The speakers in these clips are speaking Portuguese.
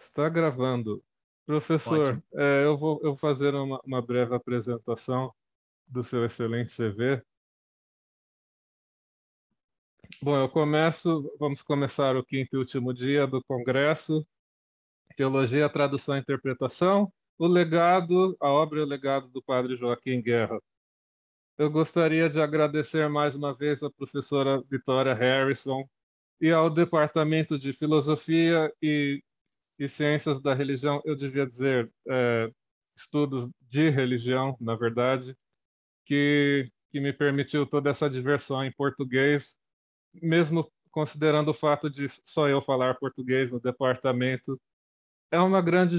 Está gravando. Professor, é, eu, vou, eu vou fazer uma, uma breve apresentação do seu excelente CV. Bom, eu começo, vamos começar o quinto e último dia do Congresso, Teologia, Tradução e Interpretação, o legado, a obra e o legado do padre Joaquim Guerra. Eu gostaria de agradecer mais uma vez à professora Vitória Harrison e ao Departamento de Filosofia e e ciências da religião, eu devia dizer é, estudos de religião, na verdade, que, que me permitiu toda essa diversão em português, mesmo considerando o fato de só eu falar português no departamento. É uma grande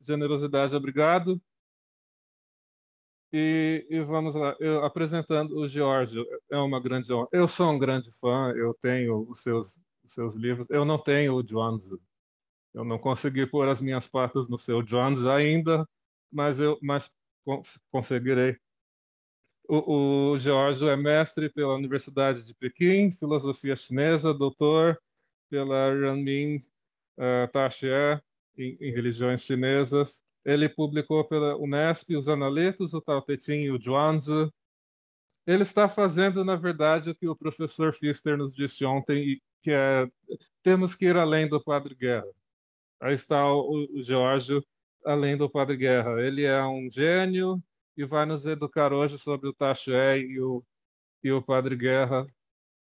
generosidade, obrigado. E, e vamos lá, eu, apresentando o Jorge, é uma grande honra. Eu sou um grande fã, eu tenho os seus, os seus livros, eu não tenho o Joanzo, eu não consegui pôr as minhas patas no seu Jones ainda, mas eu mas conseguirei. O, o George é mestre pela Universidade de Pequim, filosofia chinesa, doutor pela Renmin uh, eh, Taxia, em, em, religiões chinesas. Ele publicou pela Unesp os Analetos, o Tao Te Ching e o Zhuangzi. Ele está fazendo, na verdade, o que o professor Fister nos disse ontem, que é temos que ir além do quadro guerra. Aí está o, o Jorge, além do Padre Guerra. Ele é um gênio e vai nos educar hoje sobre o Taché e o, e o Padre Guerra.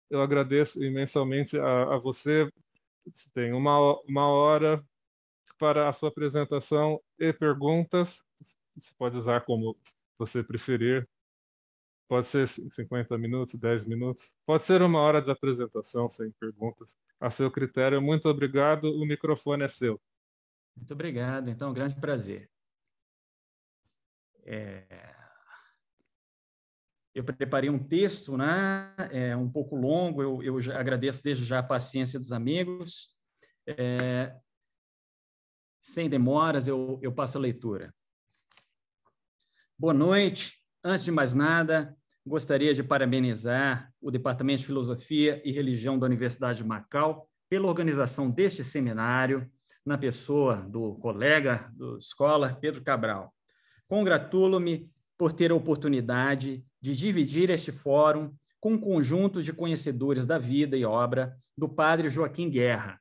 Eu agradeço imensamente a, a você. Tem uma, uma hora para a sua apresentação e perguntas. Você pode usar como você preferir. Pode ser 50 minutos, 10 minutos. Pode ser uma hora de apresentação, sem perguntas. A seu critério, muito obrigado. O microfone é seu. Muito obrigado. Então, grande prazer. É... Eu preparei um texto, né? É um pouco longo. Eu, eu agradeço desde já a paciência dos amigos. É... Sem demoras, eu, eu passo a leitura. Boa noite. Antes de mais nada, gostaria de parabenizar o Departamento de Filosofia e Religião da Universidade de Macau pela organização deste seminário, na pessoa do colega do escola Pedro Cabral. Congratulo-me por ter a oportunidade de dividir este fórum com um conjunto de conhecedores da vida e obra do padre Joaquim Guerra.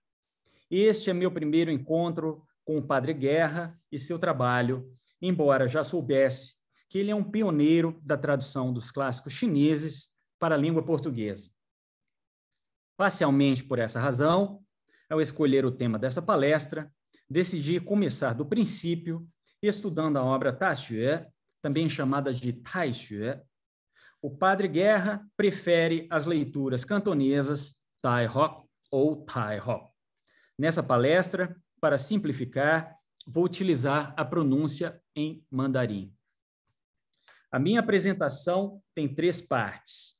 Este é meu primeiro encontro com o padre Guerra e seu trabalho, embora já soubesse que ele é um pioneiro da tradução dos clássicos chineses para a língua portuguesa. Parcialmente por essa razão, ao escolher o tema dessa palestra, decidi começar do princípio, estudando a obra Taxue, também chamada de Taixue. O padre Guerra prefere as leituras cantonesas Tai Ho ou Tai Ho. Nessa palestra, para simplificar, vou utilizar a pronúncia em mandarim. A minha apresentação tem três partes.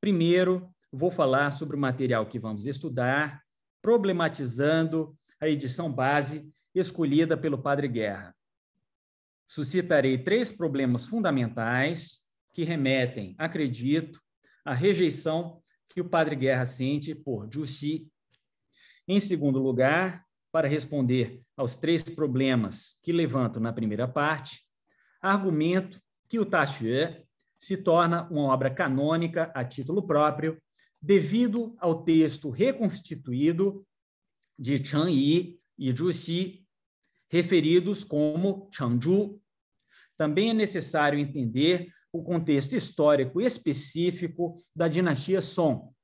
Primeiro, vou falar sobre o material que vamos estudar, problematizando a edição base escolhida pelo Padre Guerra. Suscitarei três problemas fundamentais que remetem, acredito, à rejeição que o Padre Guerra sente por Jussi. Em segundo lugar, para responder aos três problemas que levanto na primeira parte, argumento que o Taxué se torna uma obra canônica a título próprio, devido ao texto reconstituído de Chan Yi e Zhu Xi, referidos como Changju. Também é necessário entender o contexto histórico específico da dinastia Song,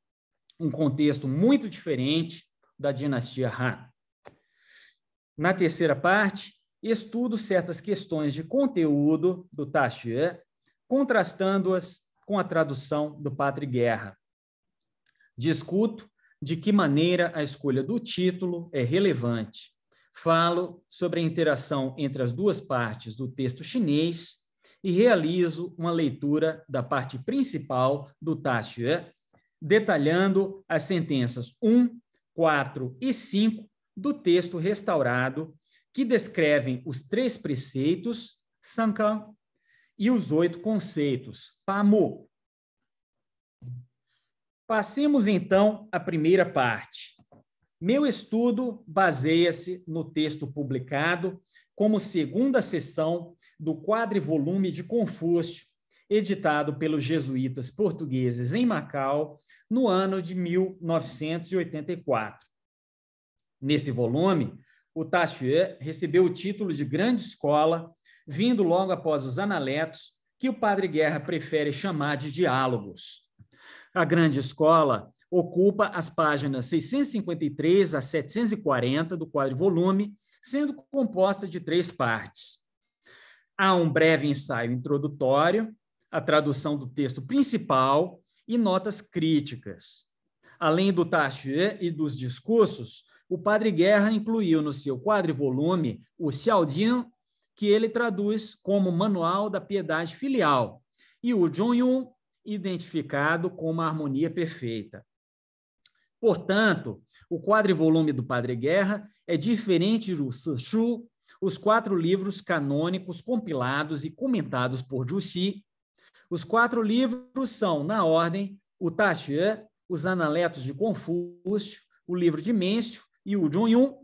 um contexto muito diferente da dinastia Han. Na terceira parte, estudo certas questões de conteúdo do Tachier, contrastando-as com a tradução do Padre Guerra. Discuto de que maneira a escolha do título é relevante. Falo sobre a interação entre as duas partes do texto chinês e realizo uma leitura da parte principal do Tachier, detalhando as sentenças 1, 4 e 5 do texto restaurado que descrevem os três preceitos, Sankan, e os oito conceitos, pamu. Passemos então à primeira parte. Meu estudo baseia-se no texto publicado como segunda sessão do quadrivolume de Confúcio, editado pelos jesuítas portugueses em Macau no ano de 1984. Nesse volume, o Tachuet recebeu o título de grande escola, vindo logo após os Analetos, que o padre Guerra prefere chamar de diálogos. A grande escola ocupa as páginas 653 a 740 do quadro volume, sendo composta de três partes. Há um breve ensaio introdutório, a tradução do texto principal e notas críticas. Além do Tachier e dos discursos, o Padre Guerra incluiu no seu quadrivolume o Xiaodin, que ele traduz como Manual da Piedade Filial, e o Junyun, identificado como a Harmonia Perfeita. Portanto, o quadrivolume do Padre Guerra é diferente do Shu, os quatro livros canônicos compilados e comentados por Juxi. Os quatro livros são, na ordem, o Taxue, os Analetos de Confúcio, o livro de Mêncio e o Jun Yun,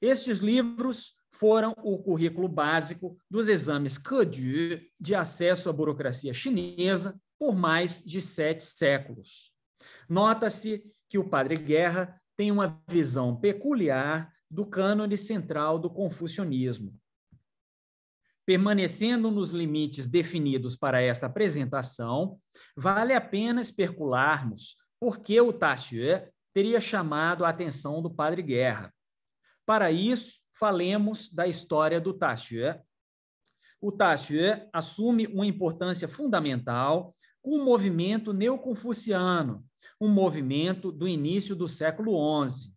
estes livros foram o currículo básico dos exames Cadieux de acesso à burocracia chinesa por mais de sete séculos. Nota-se que o padre Guerra tem uma visão peculiar do cânone central do confucionismo. Permanecendo nos limites definidos para esta apresentação, vale a pena especularmos por que o Tachieu teria chamado a atenção do padre Guerra. Para isso, falemos da história do Tachier. O Tachier assume uma importância fundamental com o movimento neoconfuciano, um movimento do início do século XI.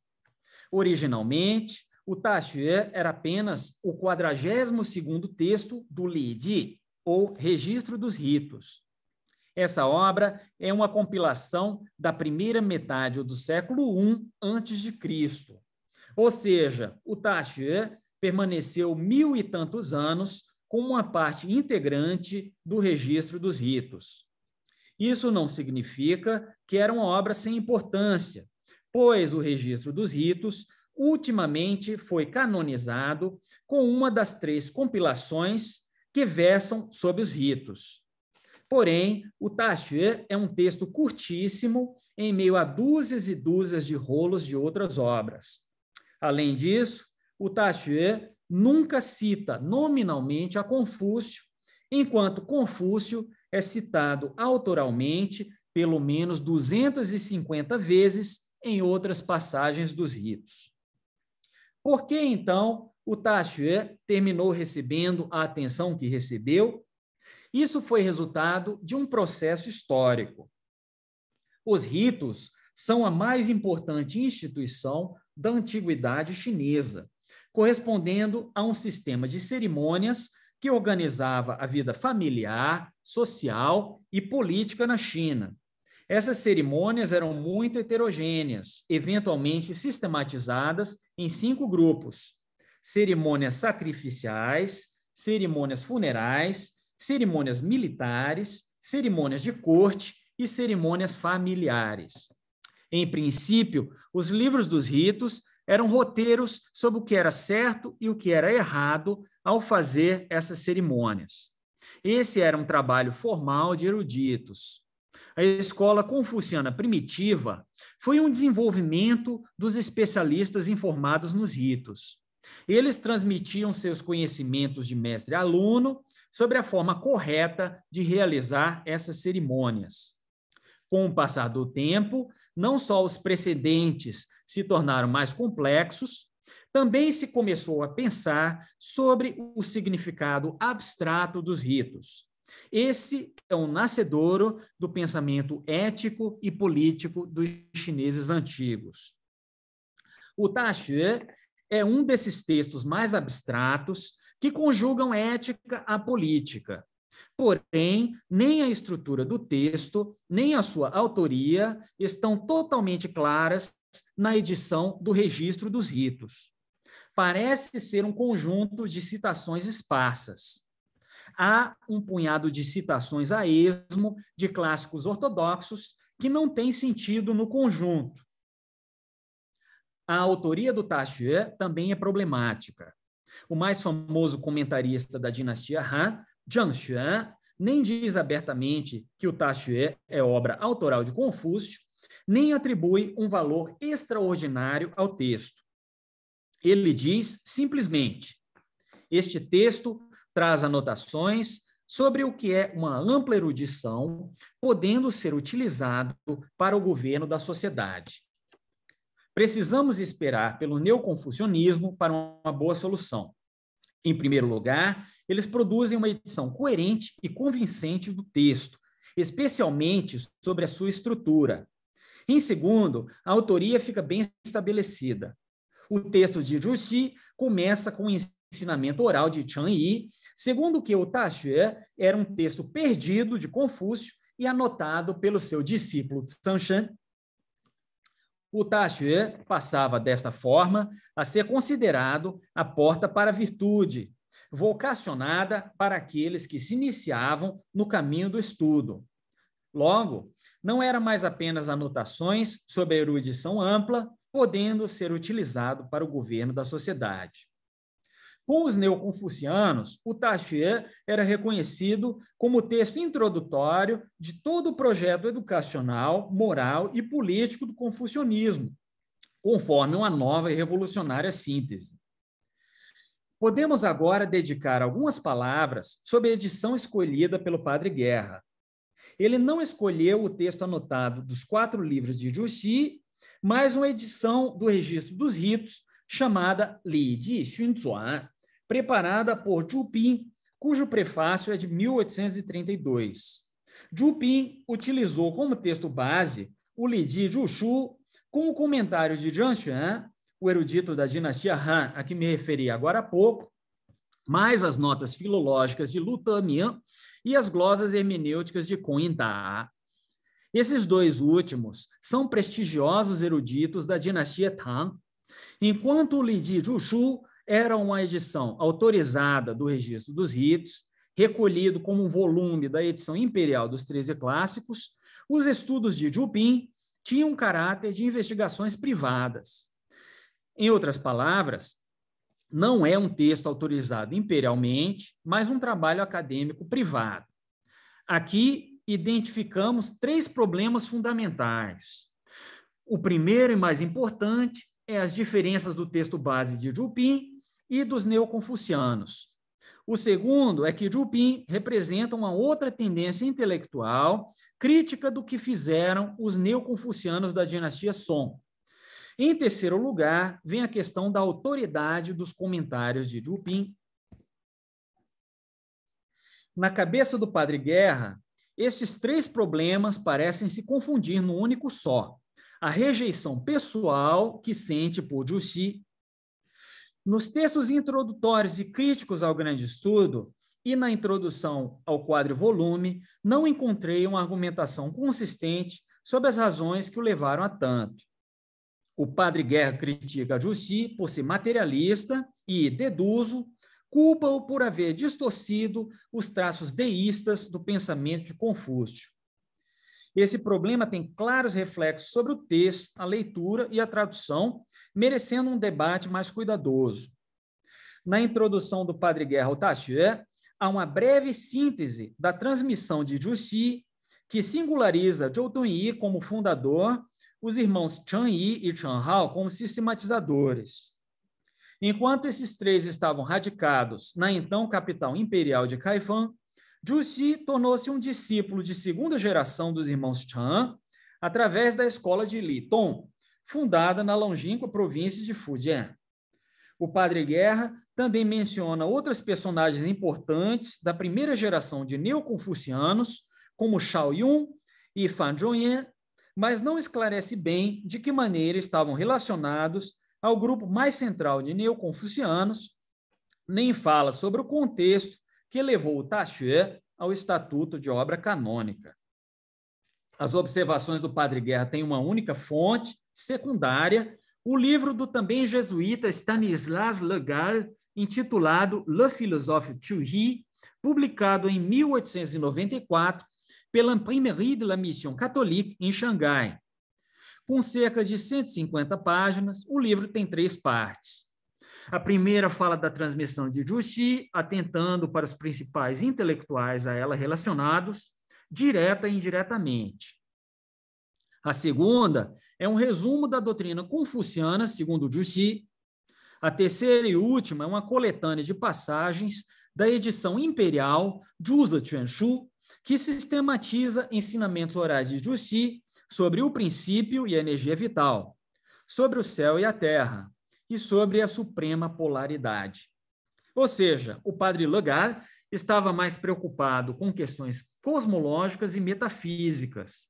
Originalmente, o Tachier era apenas o 42º texto do Li Di, ou Registro dos Ritos. Essa obra é uma compilação da primeira metade do século I antes de Cristo. Ou seja, o Tachieu permaneceu mil e tantos anos como uma parte integrante do registro dos ritos. Isso não significa que era uma obra sem importância, pois o registro dos ritos ultimamente foi canonizado com uma das três compilações que versam sobre os ritos. Porém, o Taxue é um texto curtíssimo, em meio a dúzias e dúzias de rolos de outras obras. Além disso, o Taxue nunca cita nominalmente a Confúcio, enquanto Confúcio é citado autoralmente pelo menos 250 vezes em outras passagens dos ritos. Por que, então, o Taxue terminou recebendo a atenção que recebeu isso foi resultado de um processo histórico. Os ritos são a mais importante instituição da antiguidade chinesa, correspondendo a um sistema de cerimônias que organizava a vida familiar, social e política na China. Essas cerimônias eram muito heterogêneas, eventualmente sistematizadas em cinco grupos: cerimônias sacrificiais, cerimônias funerais, cerimônias militares, cerimônias de corte e cerimônias familiares. Em princípio, os livros dos ritos eram roteiros sobre o que era certo e o que era errado ao fazer essas cerimônias. Esse era um trabalho formal de eruditos. A escola confuciana primitiva foi um desenvolvimento dos especialistas informados nos ritos. Eles transmitiam seus conhecimentos de mestre a aluno sobre a forma correta de realizar essas cerimônias. Com o passar do tempo, não só os precedentes se tornaram mais complexos, também se começou a pensar sobre o significado abstrato dos ritos. Esse é o nascedouro do pensamento ético e político dos chineses antigos. O Taxue é um desses textos mais abstratos que conjugam ética à política. Porém, nem a estrutura do texto, nem a sua autoria estão totalmente claras na edição do registro dos ritos. Parece ser um conjunto de citações esparsas. Há um punhado de citações a esmo de clássicos ortodoxos que não têm sentido no conjunto. A autoria do Tachier também é problemática. O mais famoso comentarista da dinastia Han, Zhang Xuan, nem diz abertamente que o tá Xue é obra autoral de Confúcio, nem atribui um valor extraordinário ao texto. Ele diz simplesmente: Este texto traz anotações sobre o que é uma ampla erudição, podendo ser utilizado para o governo da sociedade. Precisamos esperar pelo neoconfucionismo para uma boa solução. Em primeiro lugar, eles produzem uma edição coerente e convincente do texto, especialmente sobre a sua estrutura. Em segundo, a autoria fica bem estabelecida. O texto de Juxi começa com o ensinamento oral de Chan Yi, segundo que o Taxue era um texto perdido de Confúcio e anotado pelo seu discípulo Shan o Taxue passava desta forma a ser considerado a porta para a virtude, vocacionada para aqueles que se iniciavam no caminho do estudo. Logo, não era mais apenas anotações sobre a erudição ampla, podendo ser utilizado para o governo da sociedade. Com os neoconfucianos, o Taxue era reconhecido como o texto introdutório de todo o projeto educacional, moral e político do confucionismo, conforme uma nova e revolucionária síntese. Podemos agora dedicar algumas palavras sobre a edição escolhida pelo padre Guerra. Ele não escolheu o texto anotado dos quatro livros de Juxi, mas uma edição do registro dos ritos chamada Li Ji Xun Zuan, preparada por Jupin, cujo prefácio é de 1832. Jupin utilizou como texto base o Li Di Jushu, com o comentário de Jiang Xuan, o erudito da dinastia Han, a que me referi agora há pouco, mais as notas filológicas de Lu Tamian e as glosas hermenêuticas de Coen Da. Esses dois últimos são prestigiosos eruditos da dinastia Tang, enquanto o Li Ji Jushu era uma edição autorizada do registro dos ritos, recolhido como um volume da edição imperial dos 13 clássicos, os estudos de Jupin tinham um caráter de investigações privadas. Em outras palavras, não é um texto autorizado imperialmente, mas um trabalho acadêmico privado. Aqui identificamos três problemas fundamentais. O primeiro e mais importante é as diferenças do texto base de Jupin e dos neoconfucianos. O segundo é que Jupin representa uma outra tendência intelectual crítica do que fizeram os neoconfucianos da dinastia Song. Em terceiro lugar, vem a questão da autoridade dos comentários de Jupin. Na cabeça do Padre Guerra, estes três problemas parecem se confundir num único só: a rejeição pessoal que sente por Juxi, nos textos introdutórios e críticos ao grande estudo e na introdução ao quadro volume, não encontrei uma argumentação consistente sobre as razões que o levaram a tanto. O padre Guerra critica Jussi por ser materialista e, deduzo, culpa-o por haver distorcido os traços deístas do pensamento de Confúcio. Esse problema tem claros reflexos sobre o texto, a leitura e a tradução, merecendo um debate mais cuidadoso. Na introdução do Padre Guerra ao há uma breve síntese da transmissão de Juxi, que singulariza Zhou Yi como fundador, os irmãos Chan Yi e Chan Hao como sistematizadores. Enquanto esses três estavam radicados na então capital imperial de Kaifang, Juxi tornou-se um discípulo de segunda geração dos irmãos Chan através da escola de Liton, fundada na longínqua província de Fujian. O padre Guerra também menciona outras personagens importantes da primeira geração de neoconfucianos, como Shao Yun e Fan Zhongyan, mas não esclarece bem de que maneira estavam relacionados ao grupo mais central de neoconfucianos, nem fala sobre o contexto que levou o Taché ao Estatuto de Obra Canônica. As observações do Padre Guerra têm uma única fonte, secundária, o livro do também jesuíta Stanislas Legal, intitulado Le Philosophe Thury, publicado em 1894 pela Imprimerie de la Mission Catholique, em Xangai. Com cerca de 150 páginas, o livro tem três partes. A primeira fala da transmissão de Juxi, atentando para os principais intelectuais a ela relacionados, direta e indiretamente. A segunda é um resumo da doutrina confuciana, segundo Juxi. A terceira e última é uma coletânea de passagens da edição imperial Jusa Chuanshu, que sistematiza ensinamentos orais de Juxi sobre o princípio e a energia vital, sobre o céu e a terra, e sobre a suprema polaridade. Ou seja, o padre Lagarde estava mais preocupado com questões cosmológicas e metafísicas.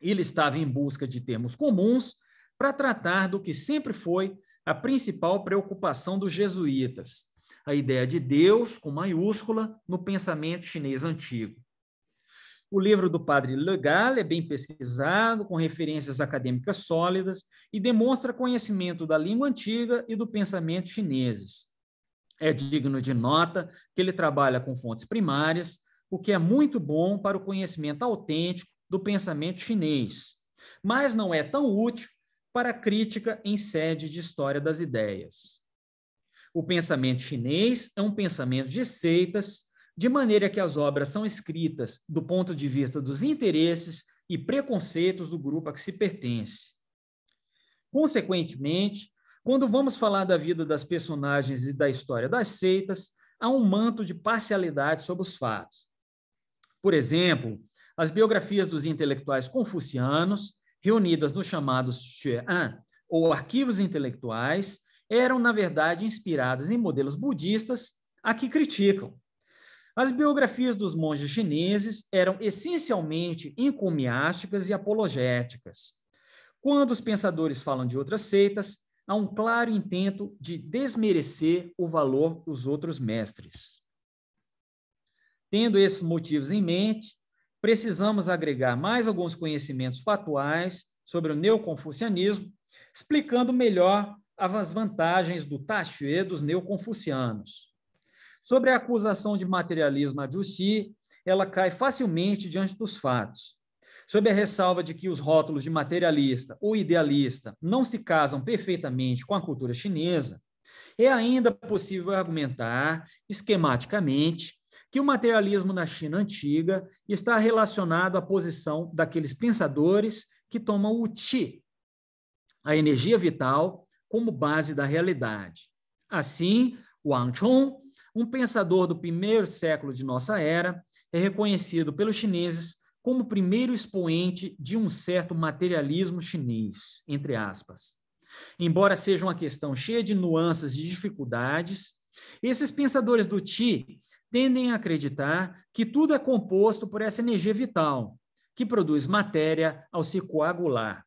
Ele estava em busca de termos comuns para tratar do que sempre foi a principal preocupação dos jesuítas, a ideia de Deus com maiúscula no pensamento chinês antigo. O livro do padre Legal é bem pesquisado, com referências acadêmicas sólidas e demonstra conhecimento da língua antiga e do pensamento chineses. É digno de nota que ele trabalha com fontes primárias, o que é muito bom para o conhecimento autêntico do pensamento chinês, mas não é tão útil para a crítica em sede de história das ideias. O pensamento chinês é um pensamento de seitas de maneira que as obras são escritas do ponto de vista dos interesses e preconceitos do grupo a que se pertence. Consequentemente, quando vamos falar da vida das personagens e da história das seitas, há um manto de parcialidade sobre os fatos. Por exemplo, as biografias dos intelectuais confucianos, reunidas no chamado Xue'an, ou arquivos intelectuais, eram, na verdade, inspiradas em modelos budistas a que criticam. As biografias dos monges chineses eram essencialmente encomiásticas e apologéticas. Quando os pensadores falam de outras seitas, há um claro intento de desmerecer o valor dos outros mestres. Tendo esses motivos em mente, precisamos agregar mais alguns conhecimentos fatuais sobre o neoconfucianismo, explicando melhor as vantagens do Taxue dos neoconfucianos. Sobre a acusação de materialismo a Jussi, ela cai facilmente diante dos fatos. Sob a ressalva de que os rótulos de materialista ou idealista não se casam perfeitamente com a cultura chinesa, é ainda possível argumentar, esquematicamente, que o materialismo na China antiga está relacionado à posição daqueles pensadores que tomam o Qi, a energia vital, como base da realidade. Assim, Wang Chong um pensador do primeiro século de nossa era, é reconhecido pelos chineses como o primeiro expoente de um certo materialismo chinês, entre aspas. Embora seja uma questão cheia de nuances e dificuldades, esses pensadores do Qi tendem a acreditar que tudo é composto por essa energia vital, que produz matéria ao se coagular.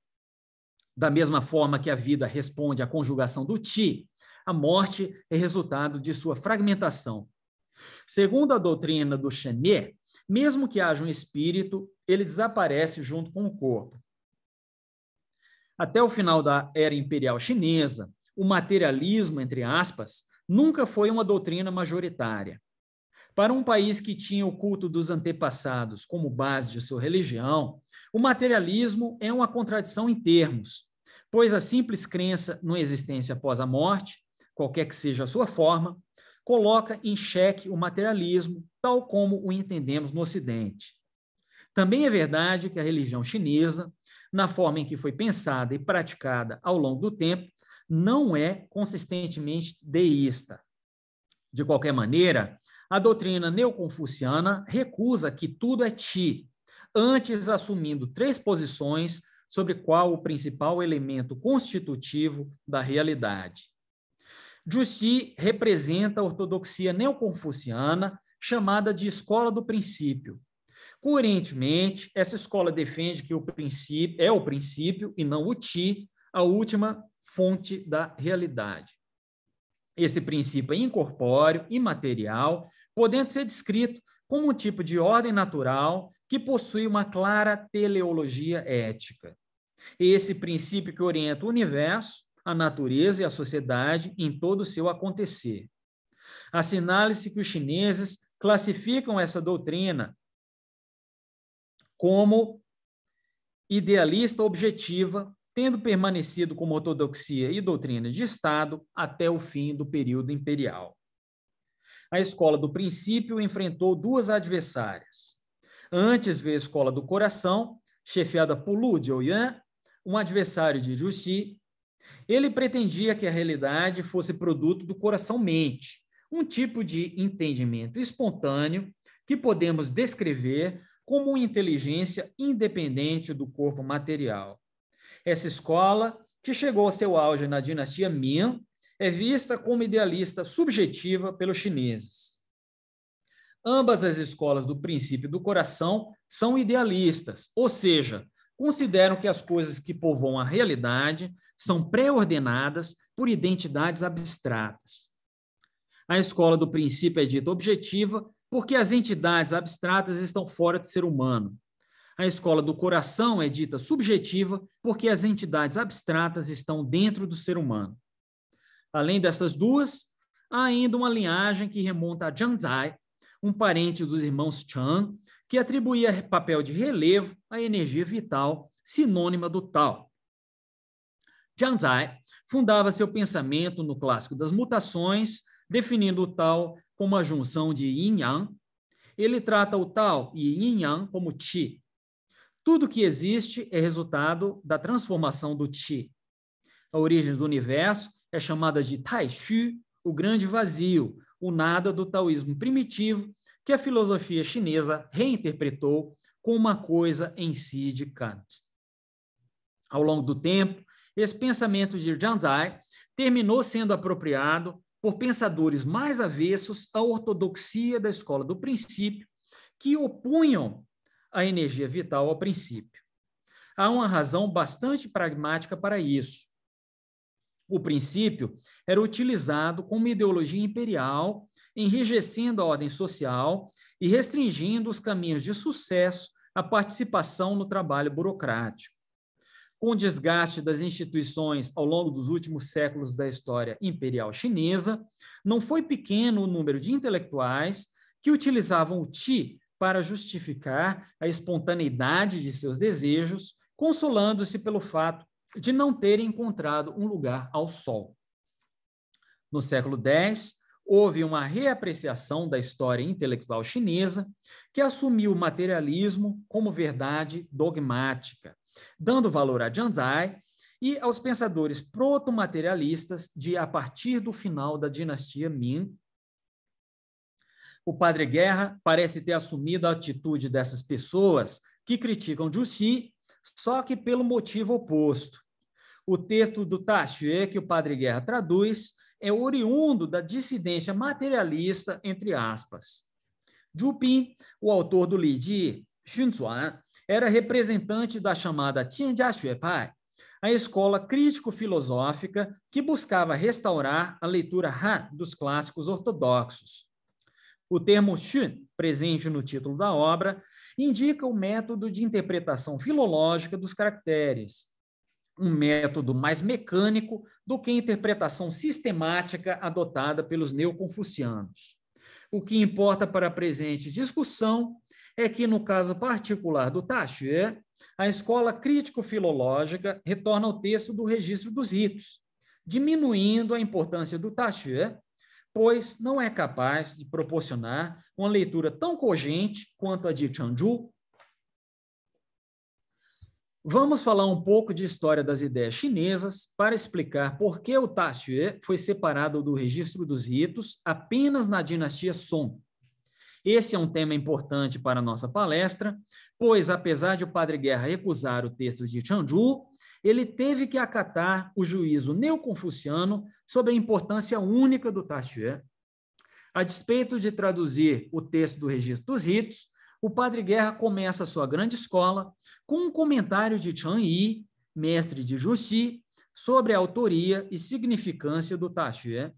Da mesma forma que a vida responde à conjugação do Ti a morte é resultado de sua fragmentação. Segundo a doutrina do Chenet, mesmo que haja um espírito, ele desaparece junto com o corpo. Até o final da era imperial chinesa, o materialismo, entre aspas, nunca foi uma doutrina majoritária. Para um país que tinha o culto dos antepassados como base de sua religião, o materialismo é uma contradição em termos, pois a simples crença na existência após a morte qualquer que seja a sua forma, coloca em xeque o materialismo, tal como o entendemos no Ocidente. Também é verdade que a religião chinesa, na forma em que foi pensada e praticada ao longo do tempo, não é consistentemente deísta. De qualquer maneira, a doutrina neoconfuciana recusa que tudo é ti, antes assumindo três posições sobre qual o principal elemento constitutivo da realidade. Justi representa a ortodoxia neoconfuciana, chamada de escola do princípio. Coerentemente, essa escola defende que o princípio é o princípio e não o ti, a última fonte da realidade. Esse princípio é incorpóreo, imaterial, podendo ser descrito como um tipo de ordem natural que possui uma clara teleologia ética. Esse princípio que orienta o universo a natureza e a sociedade em todo o seu acontecer. Assinale-se que os chineses classificam essa doutrina como idealista objetiva, tendo permanecido como ortodoxia e doutrina de Estado até o fim do período imperial. A escola do princípio enfrentou duas adversárias. Antes veio a escola do coração, chefiada por Lu Jiuyan, um adversário de Zhu Xi. Ele pretendia que a realidade fosse produto do coração-mente, um tipo de entendimento espontâneo que podemos descrever como inteligência independente do corpo material. Essa escola, que chegou ao seu auge na dinastia Ming, é vista como idealista subjetiva pelos chineses. Ambas as escolas do princípio do coração são idealistas, ou seja, consideram que as coisas que povoam a realidade são pré-ordenadas por identidades abstratas. A escola do princípio é dita objetiva porque as entidades abstratas estão fora de ser humano. A escola do coração é dita subjetiva porque as entidades abstratas estão dentro do ser humano. Além dessas duas, há ainda uma linhagem que remonta a Zhang Zai, um parente dos irmãos Chan, que atribuía papel de relevo à energia vital sinônima do tal. Jiang Zai fundava seu pensamento no clássico das mutações, definindo o tal como a junção de yin-yang. Ele trata o tal e yin-yang como qi. Tudo que existe é resultado da transformação do qi. A origem do universo é chamada de tai shu, o grande vazio, o nada do taoísmo primitivo que a filosofia chinesa reinterpretou com uma coisa em si de Kant. Ao longo do tempo, esse pensamento de Zhang terminou sendo apropriado por pensadores mais avessos à ortodoxia da escola do princípio, que opunham a energia vital ao princípio. Há uma razão bastante pragmática para isso. O princípio era utilizado como ideologia imperial enrijecendo a ordem social e restringindo os caminhos de sucesso à participação no trabalho burocrático. Com o desgaste das instituições ao longo dos últimos séculos da história imperial chinesa, não foi pequeno o número de intelectuais que utilizavam o Ti para justificar a espontaneidade de seus desejos, consolando-se pelo fato de não terem encontrado um lugar ao sol. No século X, houve uma reapreciação da história intelectual chinesa, que assumiu o materialismo como verdade dogmática, dando valor a Jianzai e aos pensadores proto-materialistas de a partir do final da dinastia Ming. O padre Guerra parece ter assumido a atitude dessas pessoas que criticam Xi, só que pelo motivo oposto. O texto do Taxue, que o padre Guerra traduz, é oriundo da dissidência materialista, entre aspas. Zhu Pin, o autor do Li Ji, Xunzuan, era representante da chamada Tianjia Pai, a escola crítico-filosófica que buscava restaurar a leitura Han dos clássicos ortodoxos. O termo Xun, presente no título da obra, indica o método de interpretação filológica dos caracteres, um método mais mecânico do que a interpretação sistemática adotada pelos neoconfucianos. O que importa para a presente discussão é que, no caso particular do Taxue, a escola crítico-filológica retorna ao texto do registro dos ritos, diminuindo a importância do Taxue, pois não é capaz de proporcionar uma leitura tão cogente quanto a de Changju Vamos falar um pouco de história das ideias chinesas para explicar por que o Taxue tá foi separado do registro dos ritos apenas na dinastia Song. Esse é um tema importante para a nossa palestra, pois apesar de o Padre Guerra recusar o texto de Changju, ele teve que acatar o juízo neoconfuciano sobre a importância única do Taxue. Tá a despeito de traduzir o texto do registro dos ritos, o Padre Guerra começa sua grande escola com um comentário de Chan Yi, mestre de Juxi, sobre a autoria e significância do Taxue.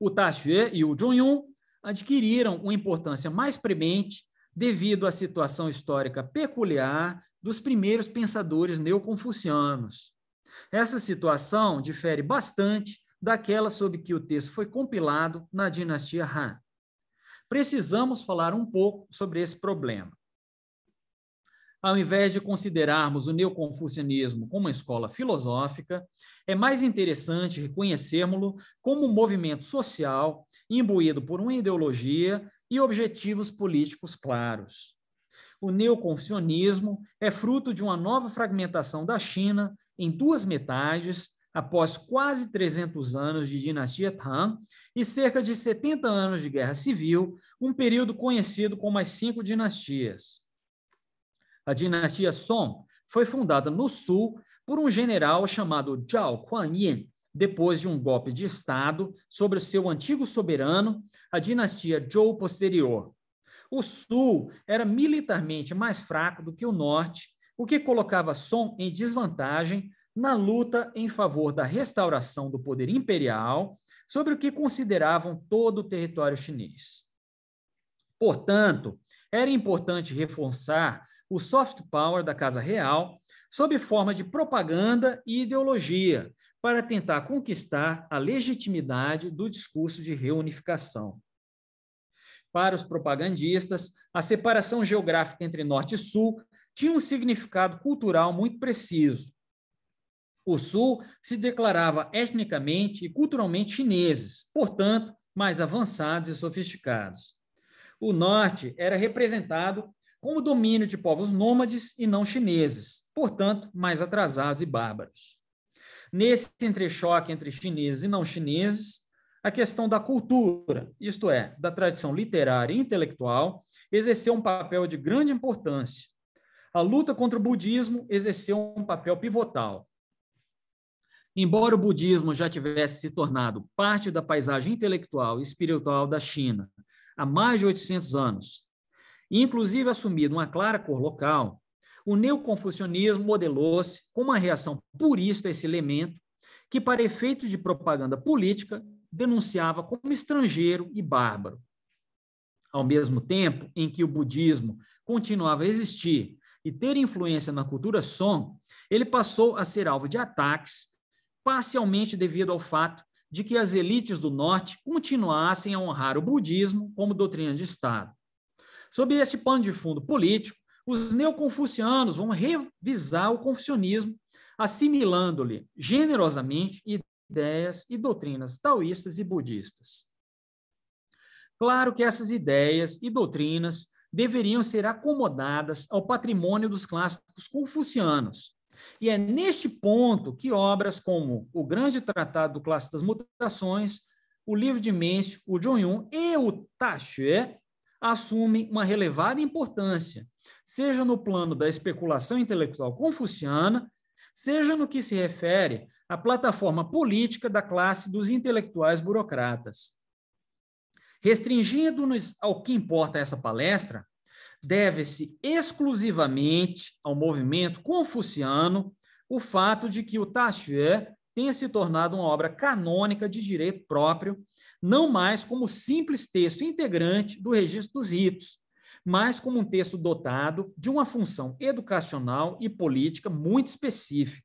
O Taxue e o Junyun adquiriram uma importância mais premente devido à situação histórica peculiar dos primeiros pensadores neoconfucianos. Essa situação difere bastante daquela sobre que o texto foi compilado na dinastia Han precisamos falar um pouco sobre esse problema. Ao invés de considerarmos o neoconfucianismo como uma escola filosófica, é mais interessante reconhecermos-lo como um movimento social imbuído por uma ideologia e objetivos políticos claros. O neoconfucionismo é fruto de uma nova fragmentação da China em duas metades após quase 300 anos de dinastia Tang e cerca de 70 anos de guerra civil, um período conhecido como as Cinco Dinastias. A dinastia Song foi fundada no sul por um general chamado Zhao Kuan Yin. Depois de um golpe de Estado sobre o seu antigo soberano, a dinastia Zhou posterior. O sul era militarmente mais fraco do que o norte, o que colocava Song em desvantagem na luta em favor da restauração do poder imperial sobre o que consideravam todo o território chinês. Portanto, era importante reforçar o soft power da Casa Real sob forma de propaganda e ideologia para tentar conquistar a legitimidade do discurso de reunificação. Para os propagandistas, a separação geográfica entre Norte e Sul tinha um significado cultural muito preciso o Sul se declarava etnicamente e culturalmente chineses, portanto, mais avançados e sofisticados. O Norte era representado como domínio de povos nômades e não chineses, portanto, mais atrasados e bárbaros. Nesse entrechoque entre chineses e não chineses, a questão da cultura, isto é, da tradição literária e intelectual, exerceu um papel de grande importância. A luta contra o budismo exerceu um papel pivotal. Embora o budismo já tivesse se tornado parte da paisagem intelectual e espiritual da China há mais de 800 anos, e inclusive assumido uma clara cor local, o neoconfucionismo modelou-se como uma reação purista a esse elemento, que, para efeito de propaganda política, denunciava como estrangeiro e bárbaro. Ao mesmo tempo em que o budismo continuava a existir e ter influência na cultura Song, ele passou a ser alvo de ataques parcialmente devido ao fato de que as elites do norte continuassem a honrar o budismo como doutrina de Estado. Sob esse pano de fundo político, os neoconfucianos vão revisar o confucionismo, assimilando-lhe generosamente ideias e doutrinas taoístas e budistas. Claro que essas ideias e doutrinas deveriam ser acomodadas ao patrimônio dos clássicos confucianos, e é neste ponto que obras como o Grande Tratado do Clássico das Mutações, o livro de Mencio, o John un e o Taché assumem uma relevada importância, seja no plano da especulação intelectual confuciana, seja no que se refere à plataforma política da classe dos intelectuais burocratas. Restringindo-nos ao que importa essa palestra, deve-se exclusivamente ao movimento confuciano o fato de que o Taxue tenha se tornado uma obra canônica de direito próprio, não mais como simples texto integrante do registro dos ritos, mas como um texto dotado de uma função educacional e política muito específica.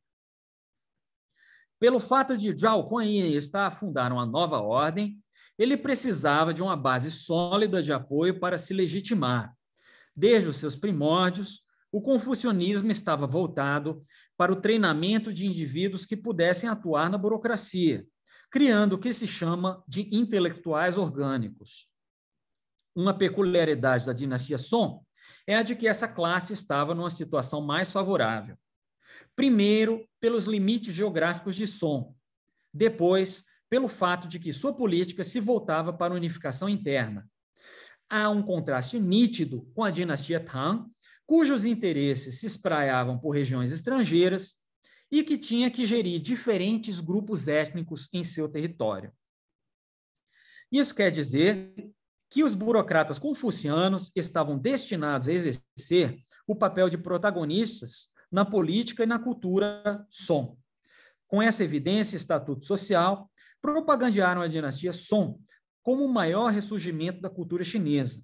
Pelo fato de Zhao Kuan Yin estar a fundar uma nova ordem, ele precisava de uma base sólida de apoio para se legitimar. Desde os seus primórdios, o confucionismo estava voltado para o treinamento de indivíduos que pudessem atuar na burocracia, criando o que se chama de intelectuais orgânicos. Uma peculiaridade da dinastia Song é a de que essa classe estava numa situação mais favorável. Primeiro, pelos limites geográficos de Song. Depois, pelo fato de que sua política se voltava para a unificação interna, há um contraste nítido com a dinastia Tang, cujos interesses se espraiavam por regiões estrangeiras e que tinha que gerir diferentes grupos étnicos em seu território. Isso quer dizer que os burocratas confucianos estavam destinados a exercer o papel de protagonistas na política e na cultura Song. Com essa evidência, estatuto social, propagandearam a dinastia Song, como o maior ressurgimento da cultura chinesa.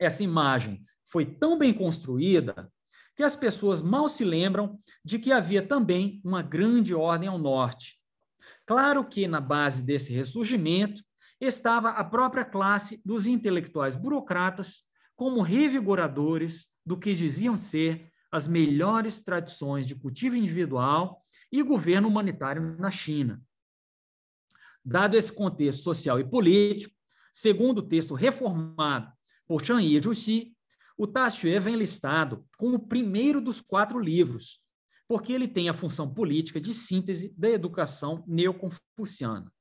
Essa imagem foi tão bem construída que as pessoas mal se lembram de que havia também uma grande ordem ao norte. Claro que na base desse ressurgimento estava a própria classe dos intelectuais burocratas como revigoradores do que diziam ser as melhores tradições de cultivo individual e governo humanitário na China. Dado esse contexto social e político, segundo o texto reformado por Chan Yi Juxi, o Taxue vem listado como o primeiro dos quatro livros, porque ele tem a função política de síntese da educação neoconfuciana.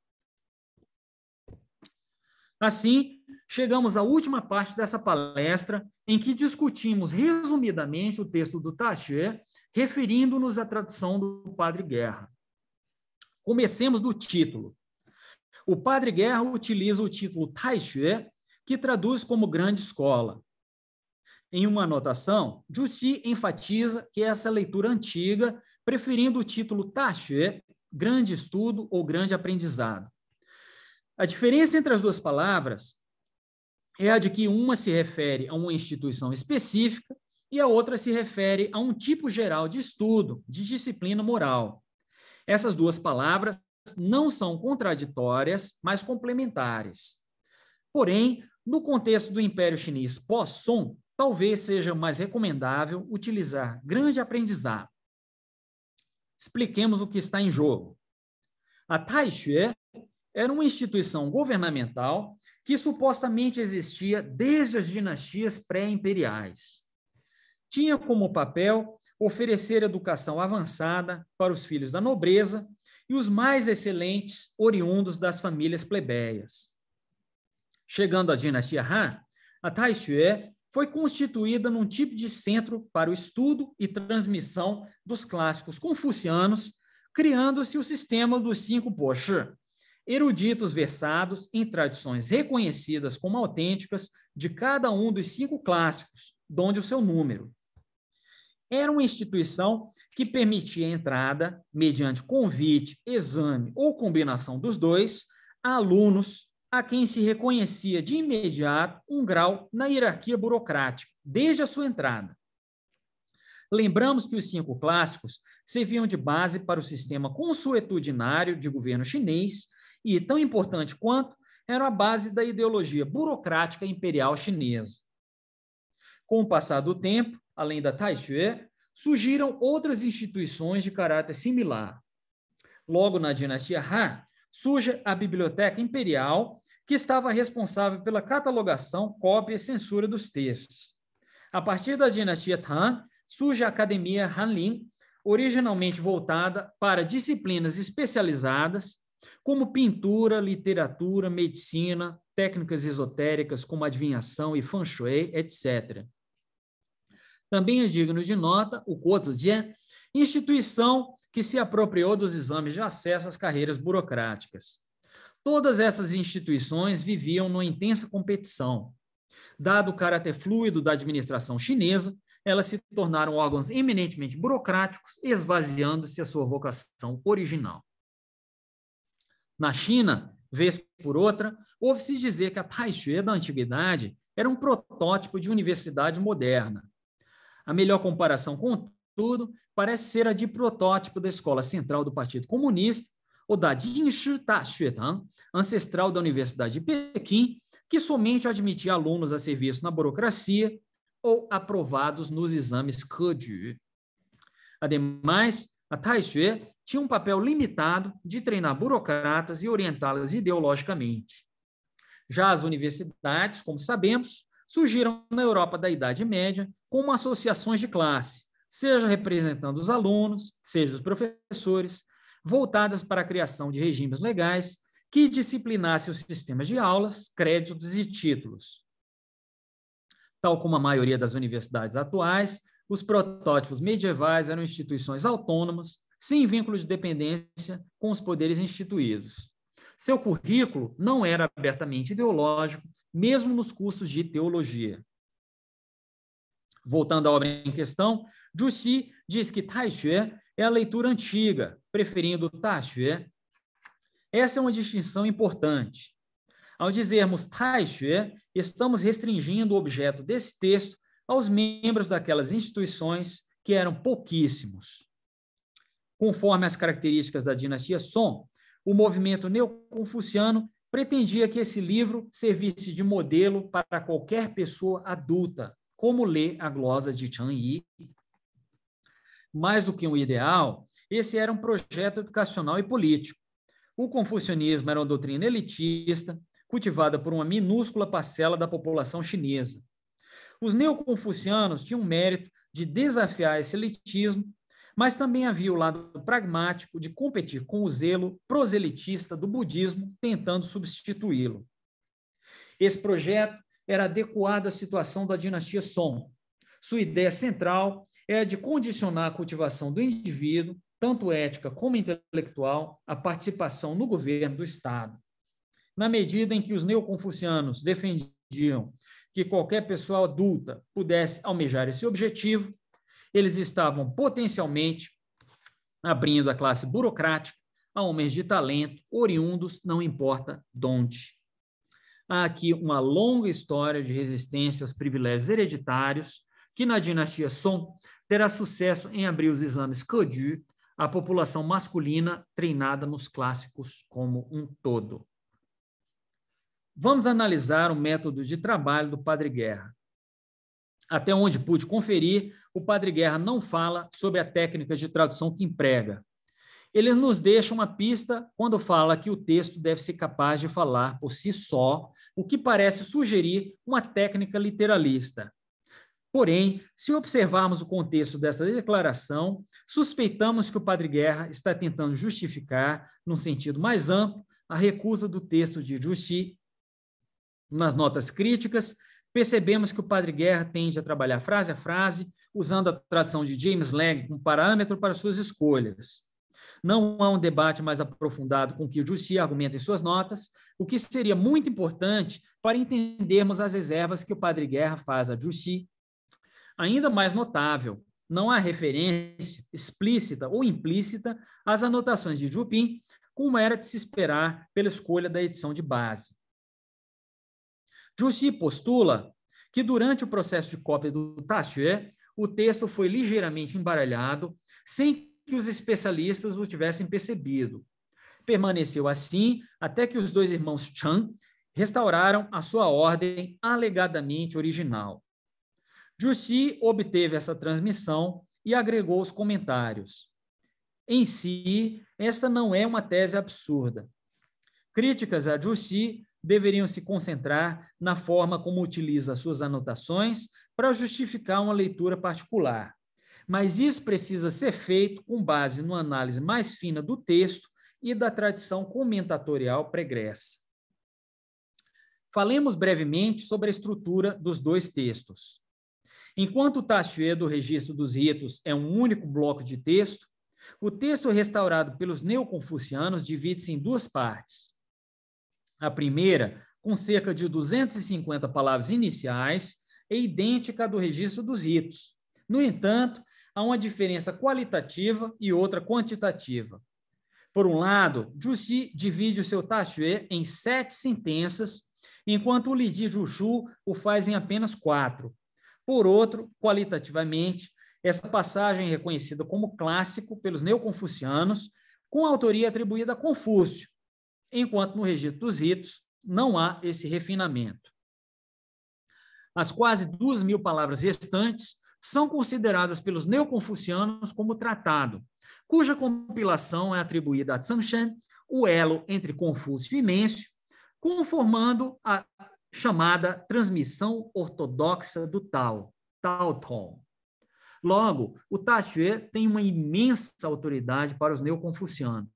Assim, chegamos à última parte dessa palestra, em que discutimos resumidamente o texto do Taxue, referindo-nos à tradução do Padre Guerra. Comecemos do título, o padre Guerra utiliza o título Taixue, que traduz como grande escola. Em uma anotação, Jussi enfatiza que essa é leitura antiga, preferindo o título Taxue, grande estudo ou grande aprendizado. A diferença entre as duas palavras é a de que uma se refere a uma instituição específica e a outra se refere a um tipo geral de estudo, de disciplina moral. Essas duas palavras não são contraditórias, mas complementares. Porém, no contexto do Império Chinês pós-Song, talvez seja mais recomendável utilizar grande aprendizado. Expliquemos o que está em jogo. A Taixue era uma instituição governamental que supostamente existia desde as dinastias pré-imperiais. Tinha como papel oferecer educação avançada para os filhos da nobreza e os mais excelentes oriundos das famílias plebeias. Chegando à dinastia Han, a Taixue foi constituída num tipo de centro para o estudo e transmissão dos clássicos confucianos, criando-se o sistema dos cinco Boshi, eruditos versados em tradições reconhecidas como autênticas de cada um dos cinco clássicos, donde o seu número era uma instituição que permitia a entrada, mediante convite, exame ou combinação dos dois, a alunos a quem se reconhecia de imediato um grau na hierarquia burocrática, desde a sua entrada. Lembramos que os cinco clássicos serviam de base para o sistema consuetudinário de governo chinês e, tão importante quanto, era a base da ideologia burocrática imperial chinesa. Com o passar do tempo, além da Taishue, surgiram outras instituições de caráter similar. Logo na dinastia Han, surge a Biblioteca Imperial, que estava responsável pela catalogação, cópia e censura dos textos. A partir da dinastia Tang, surge a Academia Hanlin, originalmente voltada para disciplinas especializadas, como pintura, literatura, medicina, técnicas esotéricas como adivinhação e feng shui, etc. Também é digno de nota o COTSDE, instituição que se apropriou dos exames de acesso às carreiras burocráticas. Todas essas instituições viviam numa intensa competição. Dado o caráter fluido da administração chinesa, elas se tornaram órgãos eminentemente burocráticos, esvaziando-se a sua vocação original. Na China, vez por outra, ouve-se dizer que a Taixue da antiguidade era um protótipo de universidade moderna, a melhor comparação, contudo, parece ser a de protótipo da Escola Central do Partido Comunista, ou da Jinshi Xuetan, ancestral da Universidade de Pequim, que somente admitia alunos a serviço na burocracia ou aprovados nos exames Keju. Ademais, a Taixue tinha um papel limitado de treinar burocratas e orientá-las ideologicamente. Já as universidades, como sabemos, surgiram na Europa da Idade Média como associações de classe, seja representando os alunos, seja os professores, voltadas para a criação de regimes legais que disciplinassem os sistemas de aulas, créditos e títulos. Tal como a maioria das universidades atuais, os protótipos medievais eram instituições autônomas, sem vínculo de dependência com os poderes instituídos. Seu currículo não era abertamente ideológico, mesmo nos cursos de teologia. Voltando à obra em questão, Juxi diz que Taixue é a leitura antiga, preferindo Taixue. Essa é uma distinção importante. Ao dizermos Taixue, estamos restringindo o objeto desse texto aos membros daquelas instituições que eram pouquíssimos. Conforme as características da dinastia Song, o movimento neoconfuciano pretendia que esse livro servisse de modelo para qualquer pessoa adulta, como ler a glosa de Chan Yi. Mais do que um ideal, esse era um projeto educacional e político. O confucionismo era uma doutrina elitista, cultivada por uma minúscula parcela da população chinesa. Os neoconfucianos tinham o mérito de desafiar esse elitismo, mas também havia o lado pragmático de competir com o zelo proselitista do budismo, tentando substituí-lo. Esse projeto era adequado à situação da dinastia Song. Sua ideia central é a de condicionar a cultivação do indivíduo, tanto ética como intelectual, à participação no governo do Estado. Na medida em que os neoconfucianos defendiam que qualquer pessoa adulta pudesse almejar esse objetivo, eles estavam potencialmente abrindo a classe burocrática a homens de talento oriundos, não importa de onde há aqui uma longa história de resistência aos privilégios hereditários, que na dinastia Song terá sucesso em abrir os exames Kodu à população masculina treinada nos clássicos como um todo. Vamos analisar o método de trabalho do Padre Guerra. Até onde pude conferir, o Padre Guerra não fala sobre a técnica de tradução que emprega. Ele nos deixa uma pista quando fala que o texto deve ser capaz de falar por si só, o que parece sugerir uma técnica literalista. Porém, se observarmos o contexto dessa declaração, suspeitamos que o Padre Guerra está tentando justificar, num sentido mais amplo, a recusa do texto de Justi. Nas notas críticas, percebemos que o Padre Guerra tende a trabalhar frase a frase, usando a tradução de James Lang como parâmetro para suas escolhas. Não há um debate mais aprofundado com que o Jussi argumenta em suas notas, o que seria muito importante para entendermos as reservas que o Padre Guerra faz a Jussi. Ainda mais notável, não há referência explícita ou implícita às anotações de Jupin, como era de se esperar pela escolha da edição de base. Jussi postula que durante o processo de cópia do Tachier, o texto foi ligeiramente embaralhado, sem que os especialistas o tivessem percebido. Permaneceu assim até que os dois irmãos Chan restauraram a sua ordem alegadamente original. Jussi obteve essa transmissão e agregou os comentários. Em si, esta não é uma tese absurda. Críticas a Jussi deveriam se concentrar na forma como utiliza suas anotações para justificar uma leitura particular mas isso precisa ser feito com base numa análise mais fina do texto e da tradição comentatorial pregressa. Falemos brevemente sobre a estrutura dos dois textos. Enquanto o Tachier do Registro dos Ritos é um único bloco de texto, o texto restaurado pelos neoconfucianos divide-se em duas partes. A primeira, com cerca de 250 palavras iniciais, é idêntica à do registro dos ritos. No entanto, há uma diferença qualitativa e outra quantitativa. Por um lado, Jussi divide o seu Tachue em sete sentenças, enquanto o Lidi Juju o faz em apenas quatro. Por outro, qualitativamente, essa passagem é reconhecida como clássico pelos neoconfucianos, com autoria atribuída a Confúcio, enquanto no registro dos ritos não há esse refinamento. As quase duas mil palavras restantes são consideradas pelos neoconfucianos como tratado, cuja compilação é atribuída a Shen, o elo entre Confúcio e Mencio, conformando a chamada transmissão ortodoxa do Tao, Tao Tong. Logo, o Taxue tem uma imensa autoridade para os neoconfucianos.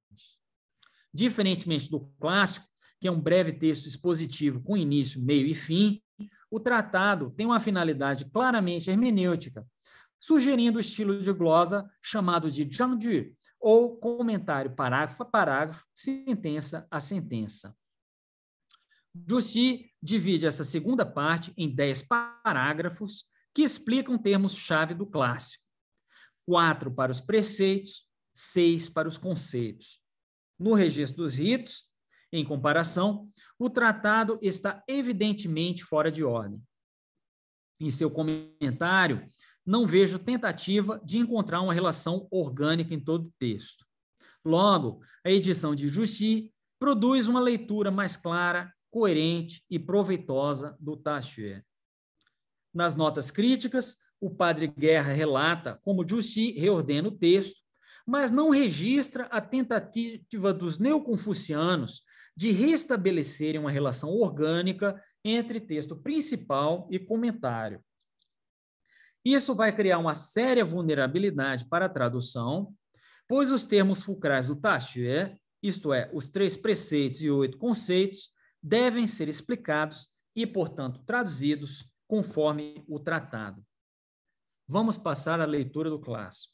Diferentemente do clássico, que é um breve texto expositivo com início, meio e fim, o tratado tem uma finalidade claramente hermenêutica, sugerindo o estilo de glosa chamado de Zhangju, ou comentário parágrafo a parágrafo, sentença a sentença. Justi divide essa segunda parte em dez parágrafos que explicam termos-chave do clássico. Quatro para os preceitos, seis para os conceitos. No registro dos ritos, em comparação, o tratado está evidentemente fora de ordem. Em seu comentário, não vejo tentativa de encontrar uma relação orgânica em todo o texto. Logo, a edição de Justi produz uma leitura mais clara, coerente e proveitosa do Tachier. Nas notas críticas, o padre Guerra relata como Justi reordena o texto, mas não registra a tentativa dos neoconfucianos de restabelecerem uma relação orgânica entre texto principal e comentário. Isso vai criar uma séria vulnerabilidade para a tradução, pois os termos fulcrais do Taxué, isto é, os três preceitos e oito conceitos, devem ser explicados e, portanto, traduzidos conforme o tratado. Vamos passar à leitura do clássico.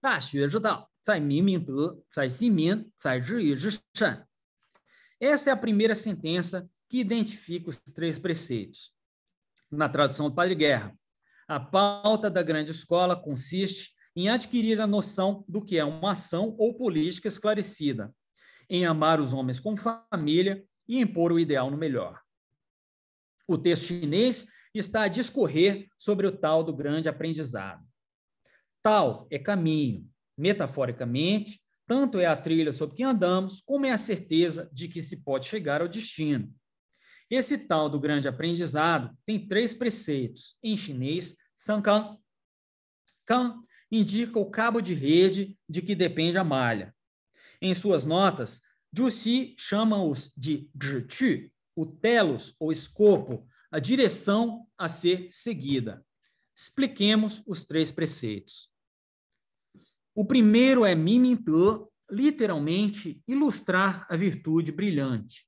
Taxué Judal. 在明明德，在信民，在日语之善. Esta é a primeira sentença que identifica os três preceitos. Na tradução do Padre Guerra, a pauta da grande escola consiste em adquirir a noção do que é uma ação ou política esclarecida, em amar os homens com família e impor o ideal no melhor. O texto chinês está a discorrer sobre o tal do grande aprendizado. Tal é caminho, metaforicamente, tanto é a trilha sobre que andamos, como é a certeza de que se pode chegar ao destino. Esse tal do grande aprendizado tem três preceitos. Em chinês, sankan. Kan indica o cabo de rede de que depende a malha. Em suas notas, Zhu Xi chama-os de zhiqu, o telos ou escopo, a direção a ser seguida. Expliquemos os três preceitos. O primeiro é mimintu, literalmente ilustrar a virtude brilhante.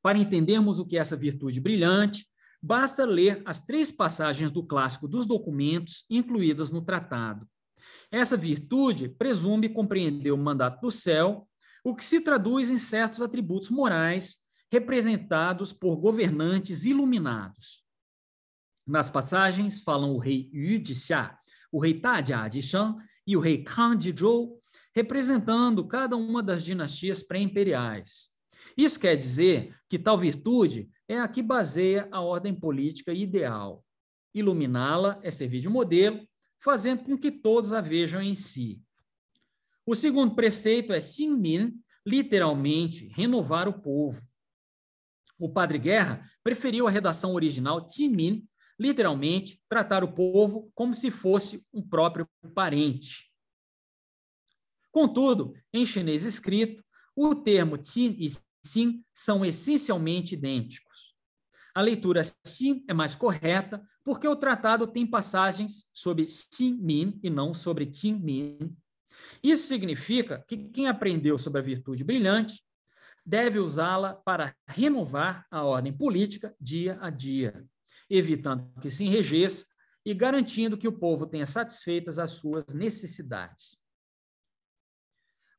Para entendermos o que é essa virtude brilhante, basta ler as três passagens do clássico dos documentos incluídas no tratado. Essa virtude presume compreender o mandato do céu, o que se traduz em certos atributos morais representados por governantes iluminados. Nas passagens falam o rei Yu o rei Ta de e o rei Khan de Zhou, representando cada uma das dinastias pré-imperiais. Isso quer dizer que tal virtude é a que baseia a ordem política ideal. Iluminá-la é servir de modelo, fazendo com que todos a vejam em si. O segundo preceito é Xinmin, literalmente renovar o povo. O padre Guerra preferiu a redação original Timin, literalmente, tratar o povo como se fosse um próprio parente. Contudo, em chinês escrito, o termo Qin e Xin são essencialmente idênticos. A leitura Xin é mais correta, porque o tratado tem passagens sobre Xin Min e não sobre Qin Min. Isso significa que quem aprendeu sobre a virtude brilhante deve usá-la para renovar a ordem política dia a dia evitando que se enrejeça e garantindo que o povo tenha satisfeitas as suas necessidades.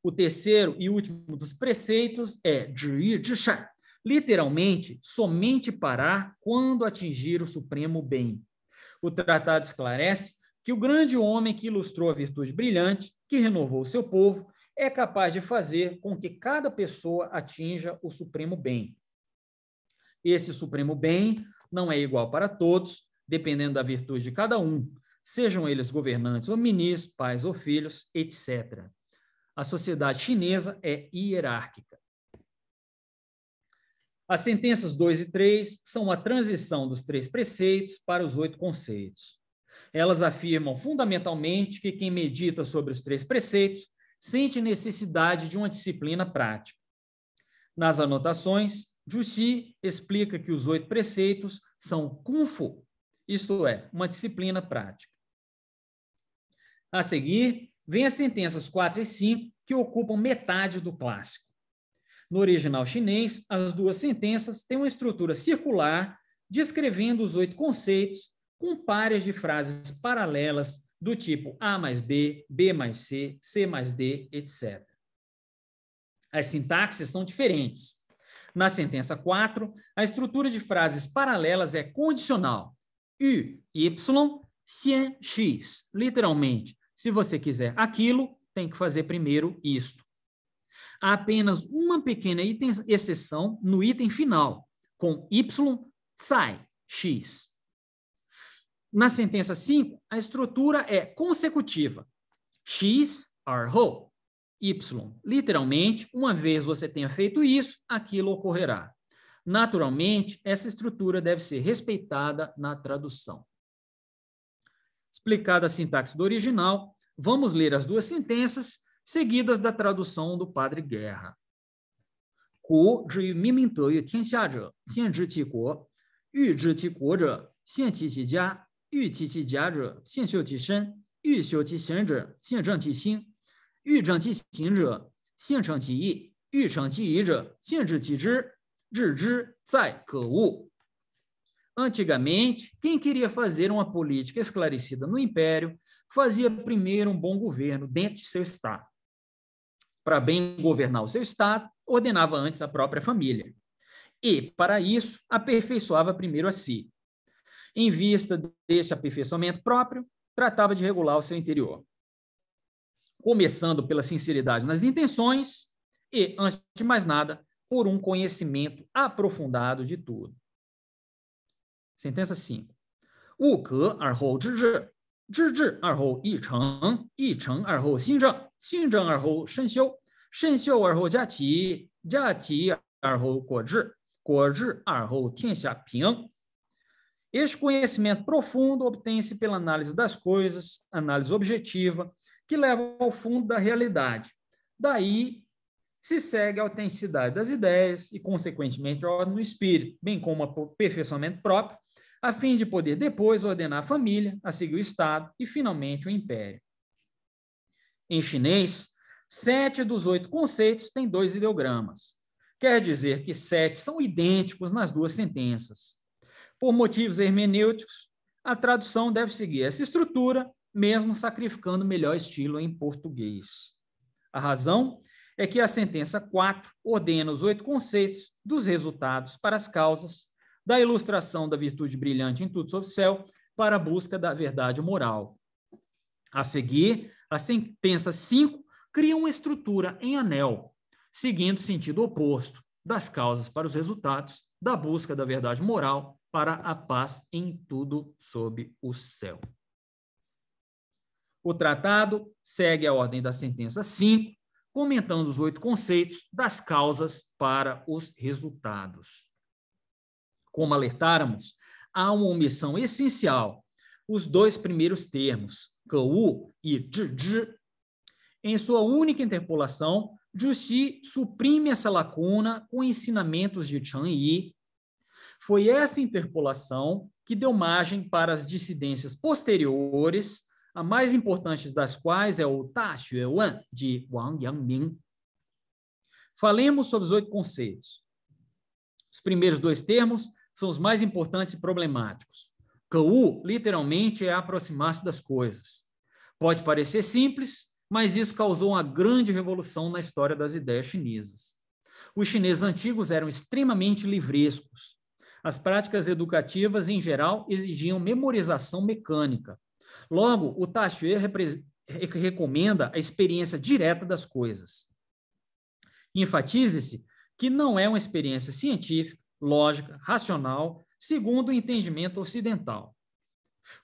O terceiro e último dos preceitos é Jirishan, literalmente, somente parar quando atingir o supremo bem. O tratado esclarece que o grande homem que ilustrou a virtude brilhante, que renovou o seu povo, é capaz de fazer com que cada pessoa atinja o supremo bem. Esse supremo bem não é igual para todos, dependendo da virtude de cada um, sejam eles governantes ou ministros, pais ou filhos, etc. A sociedade chinesa é hierárquica. As sentenças 2 e 3 são a transição dos três preceitos para os oito conceitos. Elas afirmam fundamentalmente que quem medita sobre os três preceitos sente necessidade de uma disciplina prática. Nas anotações, Juxi explica que os oito preceitos são Kung Fu, isto é, uma disciplina prática. A seguir, vem as sentenças 4 e 5, que ocupam metade do clássico. No original chinês, as duas sentenças têm uma estrutura circular, descrevendo os oito conceitos com pares de frases paralelas do tipo A mais B, B mais C, C mais D, etc. As sintaxes são diferentes. Na sentença 4, a estrutura de frases paralelas é condicional. U, Y, sien, X. Literalmente, se você quiser aquilo, tem que fazer primeiro isto. Há apenas uma pequena item, exceção no item final, com Y, sai, X. Na sentença 5, a estrutura é consecutiva. X, are whole. Y. Literalmente, uma vez você tenha feito isso, aquilo ocorrerá. Naturalmente, essa estrutura deve ser respeitada na tradução. Explicada a sintaxe do original, vamos ler as duas sentenças seguidas da tradução do Padre Guerra. 古之于明明德育天下者，先知其国；欲知其国者，先齐其家；欲齐其家者，先修其身；欲修其贤者，先正其心。欲正其行者，性诚其意；欲诚其疑者，性至其知。知之在可恶。Antigamente, quem queria fazer uma política esclarecida no império fazia primeiro um bom governo dentro de seu estado. Para bem governar o seu estado, ordenava antes a própria família. E, para isso, aperfeiçoava primeiro a si. Em vista deste aperfeiçoamento próprio, tratava de regular o seu interior começando pela sinceridade nas intenções e, antes de mais nada, por um conhecimento aprofundado de tudo. Sentença 5. Wu ke er hou zhi zhi, zhi zhi er hou yi cheng, yi cheng er hou xin zheng, xin zheng er hou shen xiu, shen xiu er hou jia qi, jia qi er hou guo zhi, guo zhi er hou tian xia ping. Este conhecimento profundo obtém-se pela análise das coisas, análise objetiva, que levam ao fundo da realidade. Daí se segue a autenticidade das ideias e, consequentemente, a ordem no espírito, bem como o aperfeiçoamento próprio, a fim de poder depois ordenar a família, a seguir o Estado e, finalmente, o império. Em chinês, sete dos oito conceitos têm dois ideogramas. Quer dizer que sete são idênticos nas duas sentenças. Por motivos hermenêuticos, a tradução deve seguir essa estrutura mesmo sacrificando o melhor estilo em português. A razão é que a sentença 4 ordena os oito conceitos dos resultados para as causas, da ilustração da virtude brilhante em tudo sob o céu, para a busca da verdade moral. A seguir, a sentença 5 cria uma estrutura em anel, seguindo o sentido oposto das causas para os resultados, da busca da verdade moral para a paz em tudo sob o céu. O tratado segue a ordem da sentença 5, comentando os oito conceitos das causas para os resultados. Como alertáramos, há uma omissão essencial. Os dois primeiros termos, Kou e JJ, em sua única interpolação, Juxi suprime essa lacuna com ensinamentos de Chan Yi. Foi essa interpolação que deu margem para as dissidências posteriores a mais importante das quais é o Ta Wan, de Wang Yangming. Falemos sobre os oito conceitos. Os primeiros dois termos são os mais importantes e problemáticos. Kau, literalmente, é aproximar-se das coisas. Pode parecer simples, mas isso causou uma grande revolução na história das ideias chinesas. Os chineses antigos eram extremamente livrescos. As práticas educativas, em geral, exigiam memorização mecânica, Logo, o Tachier recomenda a experiência direta das coisas. Enfatize-se que não é uma experiência científica, lógica, racional, segundo o entendimento ocidental.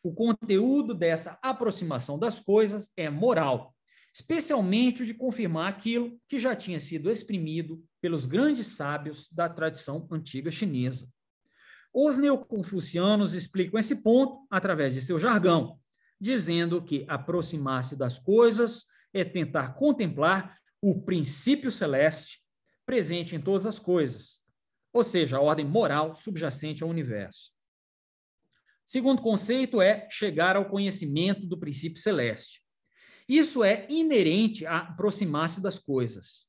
O conteúdo dessa aproximação das coisas é moral, especialmente o de confirmar aquilo que já tinha sido exprimido pelos grandes sábios da tradição antiga chinesa. Os neoconfucianos explicam esse ponto através de seu jargão, dizendo que aproximar-se das coisas é tentar contemplar o princípio celeste presente em todas as coisas, ou seja, a ordem moral subjacente ao universo. Segundo conceito é chegar ao conhecimento do princípio celeste. Isso é inerente a aproximar-se das coisas.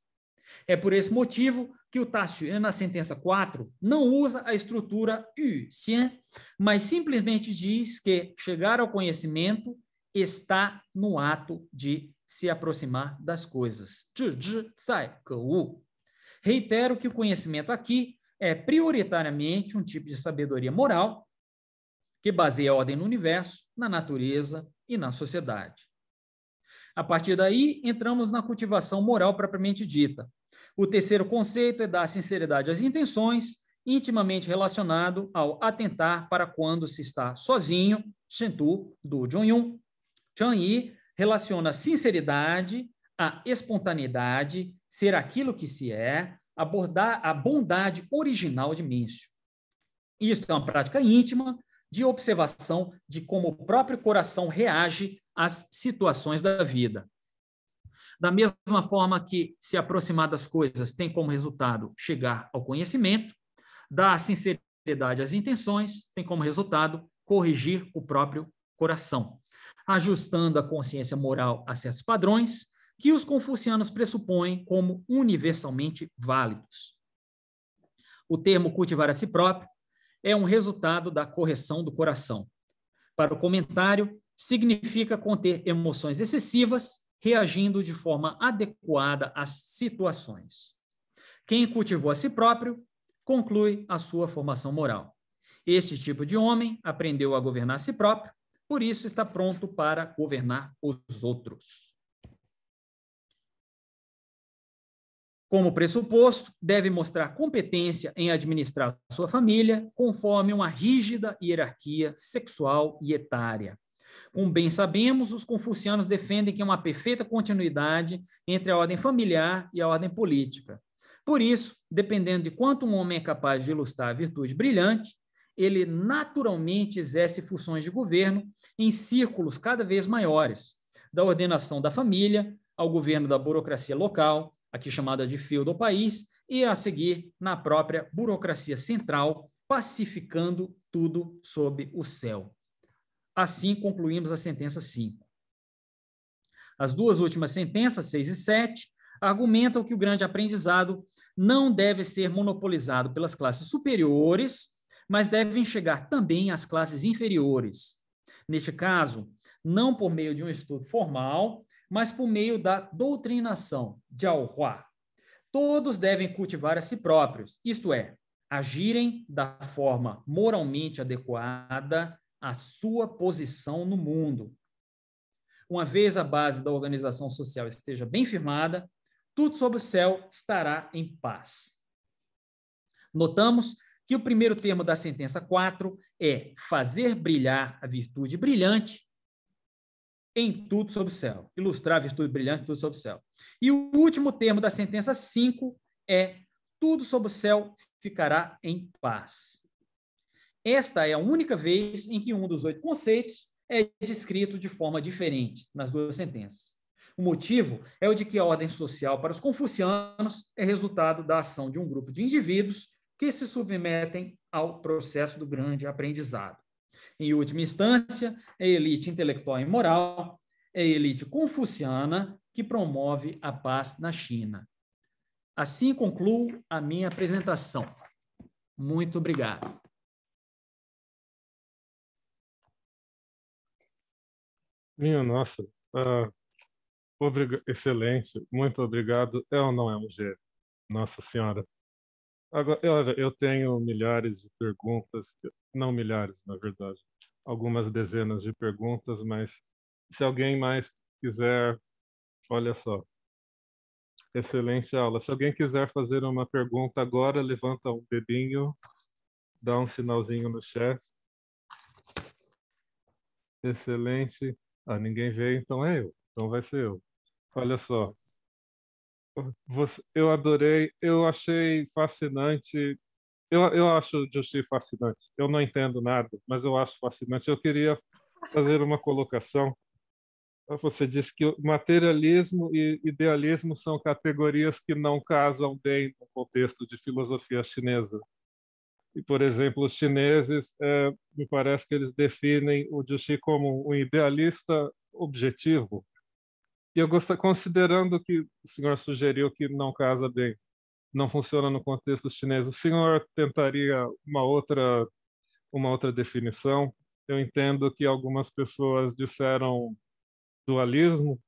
É por esse motivo que o Tácio, eh, na sentença 4, não usa a estrutura yu, xian, mas simplesmente diz que chegar ao conhecimento está no ato de se aproximar das coisas. Reitero que o conhecimento aqui é prioritariamente um tipo de sabedoria moral que baseia a ordem no universo, na natureza e na sociedade. A partir daí, entramos na cultivação moral propriamente dita, o terceiro conceito é dar sinceridade às intenções, intimamente relacionado ao atentar para quando se está sozinho, Shentu, do Jong-yun. Chan Yi relaciona sinceridade à espontaneidade, ser aquilo que se é, abordar a bondade original de Mincio. Isto é uma prática íntima de observação de como o próprio coração reage às situações da vida. Da mesma forma que se aproximar das coisas tem como resultado chegar ao conhecimento, dar sinceridade às intenções tem como resultado corrigir o próprio coração, ajustando a consciência moral a certos padrões que os confucianos pressupõem como universalmente válidos. O termo cultivar a si próprio é um resultado da correção do coração. Para o comentário, significa conter emoções excessivas reagindo de forma adequada às situações. Quem cultivou a si próprio conclui a sua formação moral. Este tipo de homem aprendeu a governar a si próprio, por isso está pronto para governar os outros. Como pressuposto, deve mostrar competência em administrar sua família conforme uma rígida hierarquia sexual e etária. Como bem sabemos, os confucianos defendem que há é uma perfeita continuidade entre a ordem familiar e a ordem política. Por isso, dependendo de quanto um homem é capaz de ilustrar a virtude brilhante, ele naturalmente exerce funções de governo em círculos cada vez maiores, da ordenação da família ao governo da burocracia local, aqui chamada de fio do país, e a seguir na própria burocracia central, pacificando tudo sob o céu. Assim concluímos a sentença 5. As duas últimas sentenças, 6 e 7, argumentam que o grande aprendizado não deve ser monopolizado pelas classes superiores, mas devem chegar também às classes inferiores. Neste caso, não por meio de um estudo formal, mas por meio da doutrinação de Alhuá. Todos devem cultivar a si próprios, isto é, agirem da forma moralmente adequada, a sua posição no mundo. Uma vez a base da organização social esteja bem firmada, tudo sob o céu estará em paz. Notamos que o primeiro termo da sentença 4 é fazer brilhar a virtude brilhante em tudo sob o céu. Ilustrar a virtude brilhante em tudo sob o céu. E o último termo da sentença 5 é tudo sob o céu ficará em paz. Esta é a única vez em que um dos oito conceitos é descrito de forma diferente nas duas sentenças. O motivo é o de que a ordem social para os confucianos é resultado da ação de um grupo de indivíduos que se submetem ao processo do grande aprendizado. Em última instância, é a elite intelectual e moral, é a elite confuciana que promove a paz na China. Assim concluo a minha apresentação. Muito obrigado. Minha nossa. Uh, ah, Excelente. Muito obrigado. É ou não é um G? Nossa Senhora. Agora, eu tenho milhares de perguntas, não milhares, na verdade, algumas dezenas de perguntas, mas se alguém mais quiser, olha só. Excelente aula. Se alguém quiser fazer uma pergunta agora, levanta um dedinho, dá um sinalzinho no chat. Excelente. Ah, ninguém veio, então é eu. Então vai ser eu. Olha só. Você, eu adorei, eu achei fascinante. Eu, eu acho Justi fascinante. Eu não entendo nada, mas eu acho fascinante. Eu queria fazer uma colocação. Você disse que materialismo e idealismo são categorias que não casam bem no contexto de filosofia chinesa. E, por exemplo, os chineses, é, me parece que eles definem o Juxi como um idealista objetivo. E eu gostaria, considerando que o senhor sugeriu que não casa bem, não funciona no contexto chinês, o senhor tentaria uma outra, uma outra definição? Eu entendo que algumas pessoas disseram dualismo,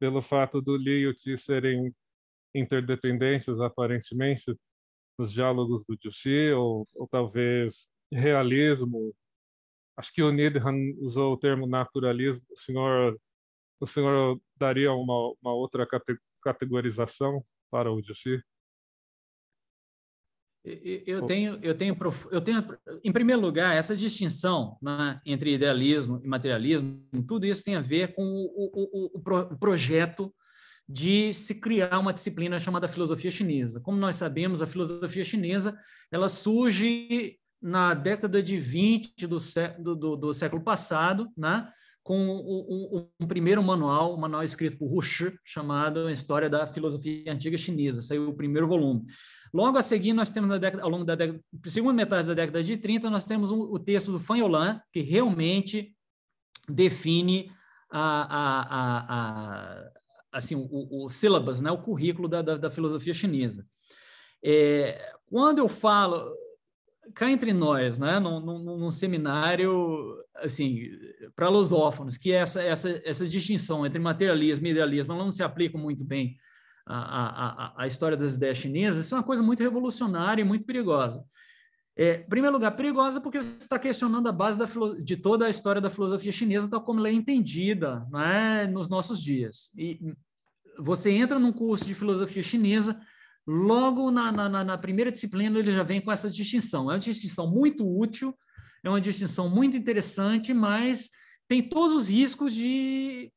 pelo fato do Li e o Ti serem interdependentes, aparentemente nos diálogos do Juxi, ou, ou talvez realismo. Acho que o Nidhan usou o termo naturalismo. O senhor, o senhor daria uma, uma outra categorização para o Juxi? Eu tenho, eu tenho, eu tenho, em primeiro lugar, essa distinção né, entre idealismo e materialismo, tudo isso tem a ver com o, o, o, o projeto de se criar uma disciplina chamada filosofia chinesa. Como nós sabemos, a filosofia chinesa ela surge na década de 20 do, século, do, do século passado, né? com o, o, um primeiro manual, um manual escrito por Hu Shi, chamado A História da Filosofia Antiga Chinesa, saiu o primeiro volume. Logo a seguir, nós temos, década, ao longo da década, segunda metade da década de 30, nós temos um, o texto do Fan Yolan, que realmente define a, a, a, assim, o, o né, o currículo da, da, da filosofia chinesa. É, quando eu falo, cá entre nós, né, num, num, num seminário assim para losófonos que essa, essa, essa distinção entre materialismo e idealismo não se aplica muito bem à, à, à história das ideias chinesas, isso é uma coisa muito revolucionária e muito perigosa. É, em primeiro lugar, perigosa porque você está questionando a base da, de toda a história da filosofia chinesa, tal como ela é entendida né, nos nossos dias. E você entra num curso de filosofia chinesa, logo na, na, na primeira disciplina ele já vem com essa distinção. É uma distinção muito útil, é uma distinção muito interessante, mas tem todos os riscos de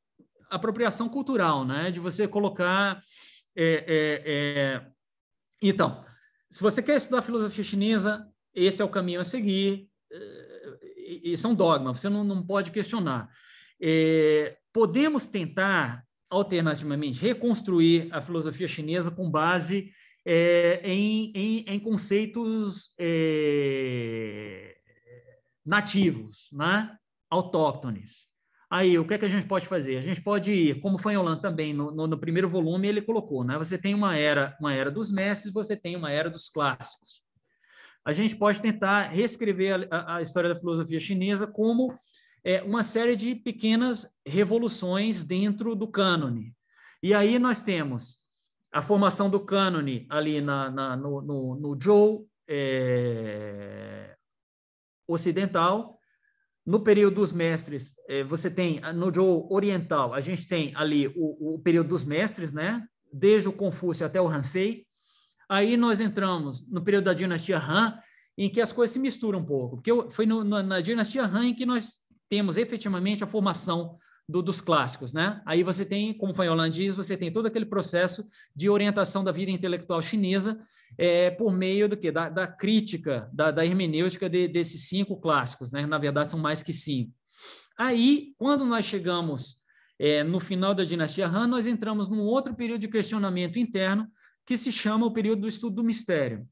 apropriação cultural, né? de você colocar. É, é, é então, se você quer estudar filosofia chinesa, esse é o caminho a seguir, Isso eh, é um dogma. você não, não pode questionar. É, podemos tentar, alternativamente, reconstruir a filosofia chinesa com base é, em, em, em, conceitos nativos, né? autóctones. Aí, o que, é que a gente pode fazer? A gente pode ir, como foi em Holanda também, no, no, no, primeiro volume ele colocou, né? Você tem uma era, uma era dos mestres, você tem uma era dos clássicos a gente pode tentar reescrever a, a história da filosofia chinesa como é, uma série de pequenas revoluções dentro do cânone. E aí nós temos a formação do cânone ali na, na no, no, no Zhou é, ocidental, no período dos mestres, é, você tem no Zhou oriental, a gente tem ali o, o período dos mestres, né? Desde o Confúcio até o Hanfei. Aí nós entramos no período da dinastia Han, em que as coisas se misturam um pouco, porque foi no, no, na dinastia Han em que nós temos efetivamente a formação do, dos clássicos, né? Aí você tem, como foi holandês, você tem todo aquele processo de orientação da vida intelectual chinesa é, por meio do que da, da, crítica, da, da hermenêutica de, desses cinco clássicos, né? Na verdade são mais que cinco. Aí, quando nós chegamos é, no final da dinastia Han, nós entramos num outro período de questionamento interno que se chama o período do estudo do mistério.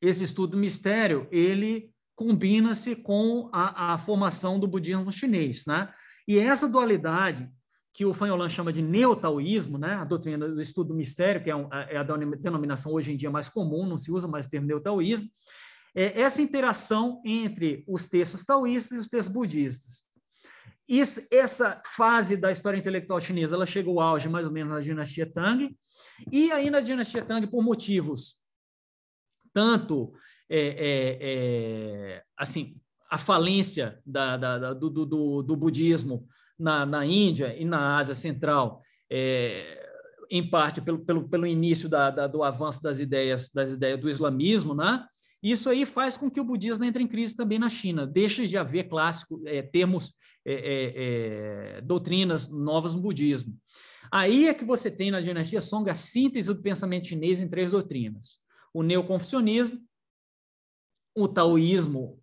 Esse estudo do mistério, ele combina-se com a, a, formação do budismo chinês, né? E é essa dualidade que o Fan Yolan chama de neotaoísmo, né? A doutrina do estudo do mistério, que é, um, é, é a denominação hoje em dia mais comum, não se usa mais o termo neotaoísmo, é essa interação entre os textos taoístas e os textos budistas. Isso, essa fase da história intelectual chinesa, ela chegou ao auge mais ou menos na dinastia Tang, e ainda a dinastia Tang, por motivos tanto é, é, é, assim a falência da, da, da, do, do, do, budismo na, na, Índia e na Ásia Central, é, em parte pelo, pelo, pelo início do avanço das ideias, das ideias do islamismo, né? isso aí faz com que o budismo entre em crise também na China. Deixa de haver clássico, é, termos, é, doutrinas novas no budismo. Aí é que você tem na dinastia Song a síntese do pensamento chinês em três doutrinas: o neoconfucionismo, o taoísmo,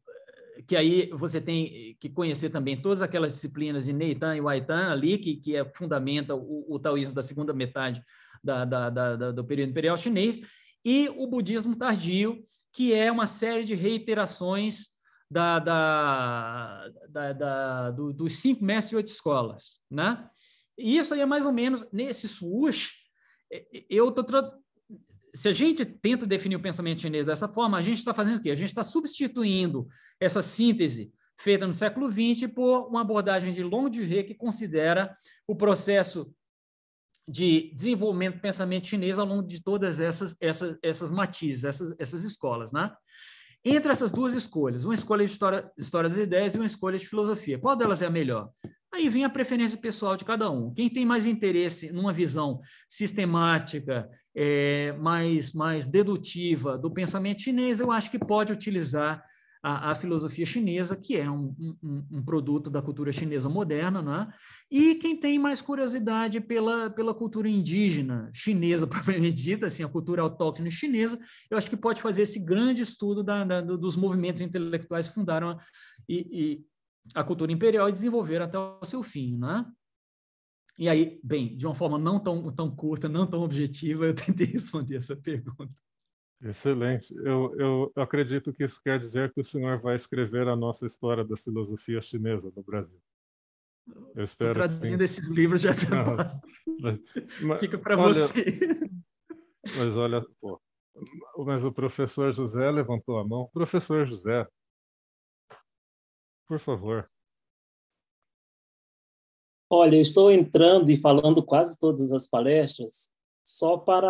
eh, que aí você tem que conhecer também todas aquelas disciplinas de Neitan e Waitan ali, que, que é, fundamenta o, o taoísmo da segunda metade da, da, da, do período imperial chinês, e o budismo tardio, que é uma série de reiterações da, da, da, da do, dos cinco mestres e oito escolas, né? E isso aí é mais ou menos, nesse swoosh, é, é, eu tô se a gente tenta definir o pensamento chinês dessa forma, a gente está fazendo o quê? A gente está substituindo essa síntese feita no século XX por uma abordagem de Long Duhé que considera o processo de desenvolvimento do pensamento chinês ao longo de todas essas, essas, essas matizes, essas, essas escolas. Né? Entre essas duas escolhas, uma escolha de história, história das ideias e uma escolha de filosofia, qual delas é a melhor? Aí vem a preferência pessoal de cada um. Quem tem mais interesse numa visão sistemática, é, mais, mais dedutiva do pensamento chinês, eu acho que pode utilizar a, a filosofia chinesa, que é um, um, um, produto da cultura chinesa moderna, né? e quem tem mais curiosidade pela, pela cultura indígena chinesa, propriamente dita, assim, a cultura autóctone chinesa, eu acho que pode fazer esse grande estudo da, da, dos movimentos intelectuais que fundaram a, e, e a cultura imperial e desenvolver até o seu fim, né? E aí, bem, de uma forma não tão, tão curta, não tão objetiva, eu tentei responder essa pergunta. Excelente. Eu, eu acredito que isso quer dizer que o senhor vai escrever a nossa história da filosofia chinesa no Brasil. Eu espero. Tô traduzindo que... esses livros já te mas, Fica para você. Mas olha, pô, mas o professor José levantou a mão. Professor José, por favor. Olha, eu estou entrando e falando quase todas as palestras só para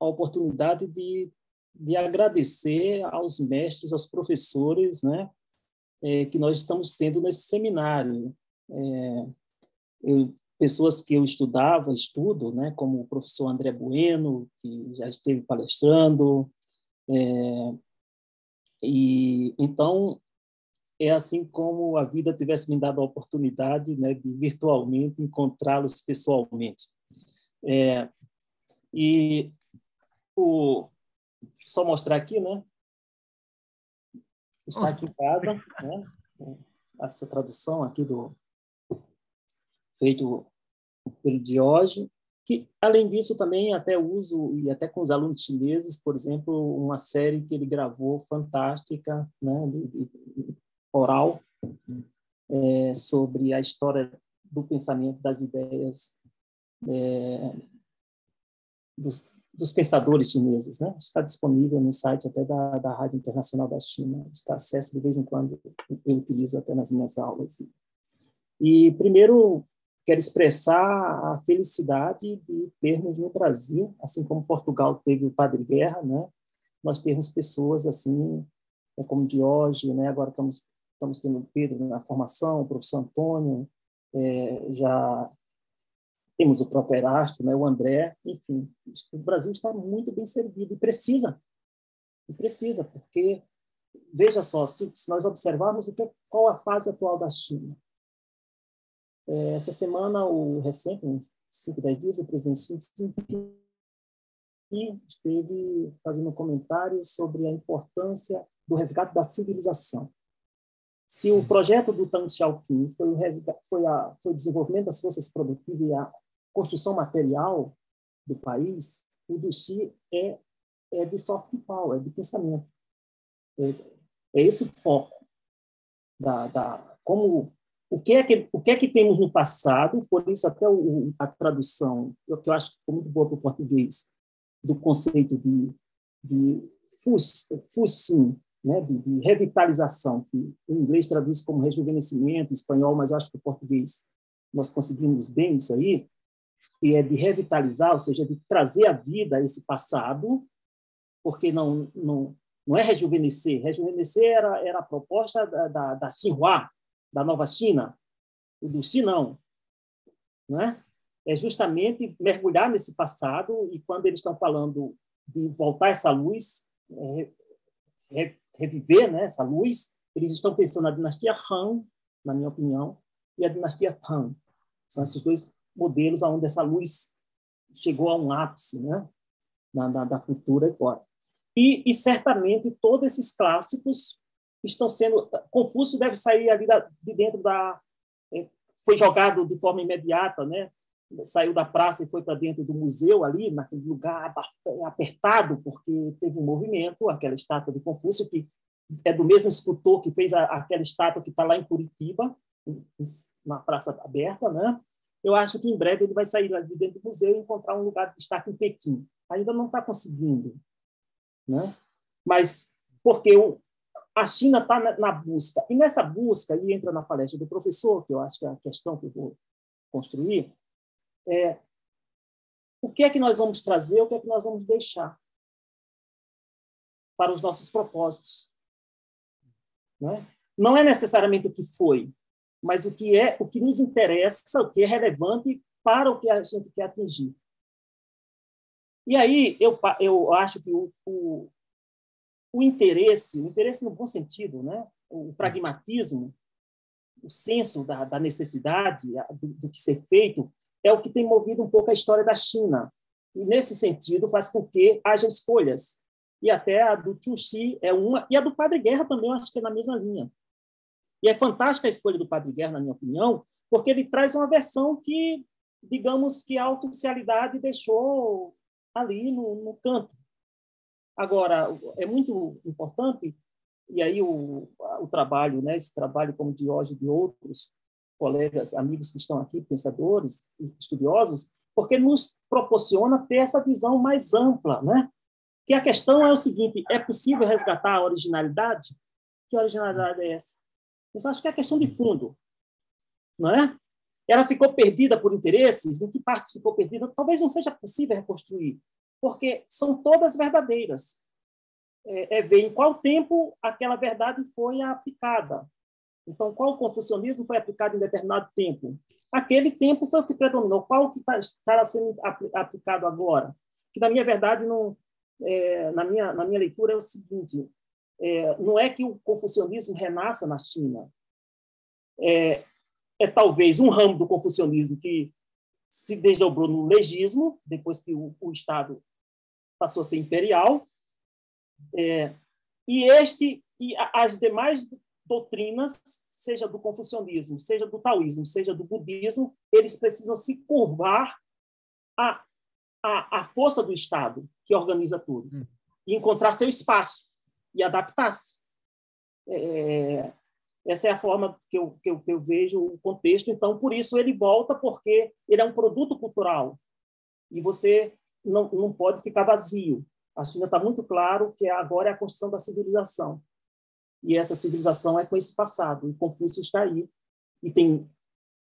a oportunidade de, de agradecer aos mestres, aos professores, né, é, que nós estamos tendo nesse seminário. É, eu, pessoas que eu estudava, estudo, né, como o professor André Bueno, que já esteve palestrando, é, e então é assim como a vida tivesse me dado a oportunidade né, de virtualmente encontrá-los pessoalmente. É, e o, só mostrar aqui, né? Está aqui em casa, né? Essa tradução aqui do feito pelo Diógenes, que além disso também até uso e até com os alunos chineses, por exemplo, uma série que ele gravou fantástica, né? oral é, sobre a história do pensamento, das ideias é, dos, dos, pensadores chineses. Né? Está disponível no site até da, da Rádio Internacional da China, está acesso de vez em quando, eu utilizo até nas minhas aulas. E, primeiro, quero expressar a felicidade de termos no Brasil, assim como Portugal teve o Padre Guerra, né? nós temos pessoas assim, né, como de né? agora estamos estamos tendo o Pedro na formação, o professor Antônio, é, já temos o próprio Erasto, né, o André, enfim, o Brasil está muito bem servido e precisa, e precisa, porque veja só, se, se nós observarmos o que, qual a fase atual da China. É, essa semana, o recente, uns 5, 10 dias, o presidente Xi esteve fazendo um comentário sobre a importância do resgate da civilização. Se o projeto do Tang Xiaoping foi o, foi, a, foi o desenvolvimento das forças produtivas e a construção material do país, o do Xi é, é de soft power, é de pensamento. É, é esse o foco. Da, da, como, o, que é que, o que é que temos no passado, por isso até o, a tradução, que eu acho que ficou muito boa para o português, do conceito de, de Fuxin, né, de, de, revitalização, que em inglês traduz como rejuvenescimento, em espanhol, mas acho que em português nós conseguimos bem isso aí, e é de revitalizar, ou seja, de trazer à vida esse passado, porque não, não, não é rejuvenescer. Rejuvenescer era, era a proposta da, da, da Xinhua, da nova China, do Xinão. Né? É justamente mergulhar nesse passado e quando eles estão falando de voltar essa luz, é, é reviver né, essa luz, eles estão pensando na dinastia Han, na minha opinião, e a dinastia Tang. São esses dois modelos onde essa luz chegou a um ápice né, na, na, da cultura agora. E, e certamente todos esses clássicos estão sendo. Confúcio deve sair ali da, de dentro da. É, foi jogado de forma imediata, né? saiu da praça e foi para dentro do museu ali, naquele lugar apertado, porque teve um movimento, aquela estátua de Confúcio, que é do mesmo escultor que fez a, aquela estátua que está lá em Curitiba, na praça aberta, né? Eu acho que em breve ele vai sair lá de dentro do museu e encontrar um lugar de destaque em Pequim. Ainda não está conseguindo, né? Mas porque o, a China está na, na, busca e nessa busca e entra na palestra do professor, que eu acho que é a questão que eu vou construir, é, o que é que nós vamos trazer, o que é que nós vamos deixar para os nossos propósitos. Não é, não é necessariamente o que foi, mas o que é, o que nos interessa, o que é relevante para o que a gente quer atingir. E aí eu, eu acho que o, o, o interesse, o interesse no bom sentido, né? o pragmatismo, o senso da, da necessidade do, do, que ser feito, é o que tem movido um pouco a história da China. E, nesse sentido, faz com que haja escolhas. E até a do Chuxi é uma, e a do Padre Guerra também, acho que é na mesma linha. E é fantástica a escolha do Padre Guerra, na minha opinião, porque ele traz uma versão que, digamos que a oficialidade deixou ali no, no canto. Agora, é muito importante, e aí o, o trabalho, né, esse trabalho como de hoje e de outros, colegas, amigos que estão aqui, pensadores estudiosos, porque nos proporciona ter essa visão mais ampla, né? Que a questão é o seguinte: é possível resgatar a originalidade? Que originalidade é essa? Eu acho que é a questão de fundo, não é? Ela ficou perdida por interesses? Em que parte ficou perdida? Talvez não seja possível reconstruir, porque são todas verdadeiras. É, é ver em qual tempo aquela verdade foi aplicada, então, qual o confucionismo foi aplicado em determinado tempo? Aquele tempo foi o que predominou. Qual que tá, estará sendo aplicado agora? Que, na minha verdade, não, é, na, minha, na minha leitura, é o seguinte: é, não é que o confucionismo renasça na China. É, é talvez um ramo do confucionismo que se desdobrou no legismo, depois que o, o Estado passou a ser imperial. É, e este e as demais doutrinas, seja do confucionismo, seja do taoísmo, seja do budismo, eles precisam se curvar à, à, à força do Estado, que organiza tudo, hum. e encontrar seu espaço e adaptar-se. É, essa é a forma que eu, que eu, que eu vejo o contexto. Então, por isso ele volta, porque ele é um produto cultural. E você não, não pode ficar vazio. A China está muito claro que agora é a construção da civilização e essa civilização é com esse passado. E Confúcio está aí e tem,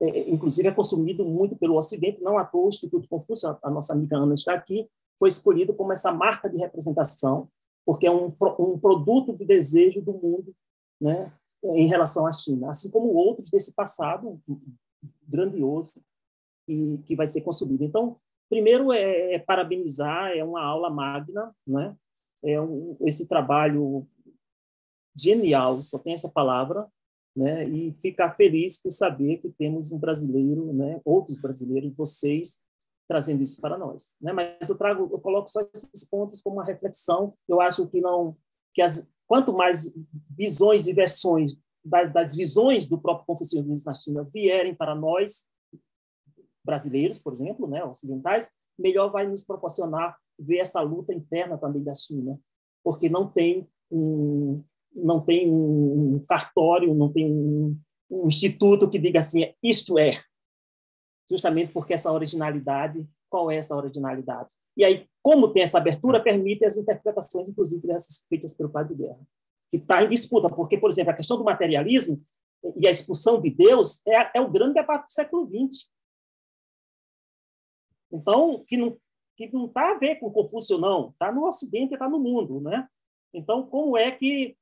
é, é, inclusive, é consumido muito pelo Ocidente. Não à toa o Instituto Confúcio, a, a, nossa amiga Ana está aqui, foi escolhido como essa marca de representação, porque é um, um produto de desejo do mundo, né, em relação à China, assim como outros desse passado grandioso que, que vai ser consumido. Então, primeiro é, é parabenizar, é uma aula magna, né? É um, esse trabalho genial, só tem essa palavra, né? E ficar feliz por saber que temos um brasileiro, né? Outros brasileiros, vocês trazendo isso para nós, né? Mas eu trago, eu coloco só esses pontos como uma reflexão. Eu acho que não, que as quanto mais visões e versões das, das visões do próprio confucionismo na China vierem para nós brasileiros, por exemplo, né? Ocidentais, melhor vai nos proporcionar ver essa luta interna também da China, porque não tem um, não tem um cartório, não tem um, instituto que diga assim, isto é, justamente porque essa originalidade, qual é essa originalidade? E aí, como tem essa abertura, permite as interpretações, inclusive, dessas feitas pelo Padre Guerra, que está em disputa, porque, por exemplo, a questão do materialismo e a expulsão de Deus é, é o grande debate do século XX. Então, que não que não está a ver com Confúcio, não, está no Ocidente, está no mundo, né? Então, como é que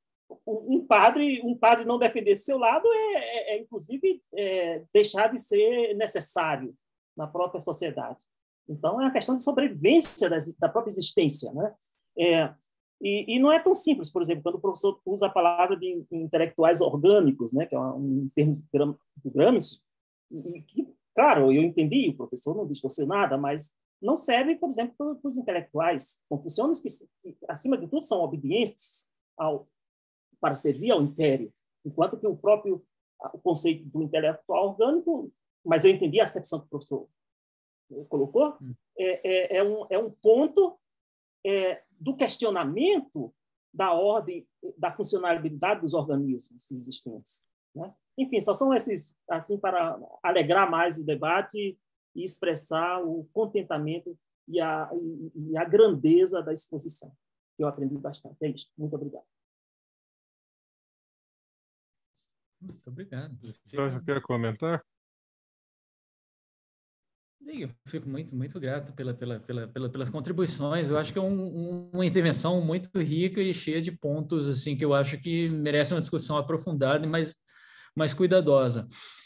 um padre um padre não defender seu lado é, é, é inclusive é, deixar de ser necessário na própria sociedade então é uma questão de sobrevivência das, da própria existência né é, e, e, não é tão simples por exemplo quando o professor usa a palavra de intelectuais orgânicos né que é um termo do Gramsci e que claro eu entendi o professor não distorceu nada mas não serve por exemplo para os intelectuais confucionistas que acima de tudo são obedientes ao para servir ao império, enquanto que o próprio o conceito do intelectual orgânico, mas eu entendi a acepção que o professor colocou, hum. é, é, é um, é um ponto é, do questionamento da ordem, da funcionalidade dos organismos existentes. Né? Enfim, só são esses, assim, para alegrar mais o debate e expressar o contentamento e a, e a grandeza da exposição. Eu aprendi bastante. É isso. Muito obrigado. Muito obrigado. Jorge, quer comentar? Eu fico muito, muito grato pela, pela, pela, pela pelas contribuições. Eu acho que é um, uma intervenção muito rica e cheia de pontos assim que eu acho que merece uma discussão aprofundada e mais, mais cuidadosa.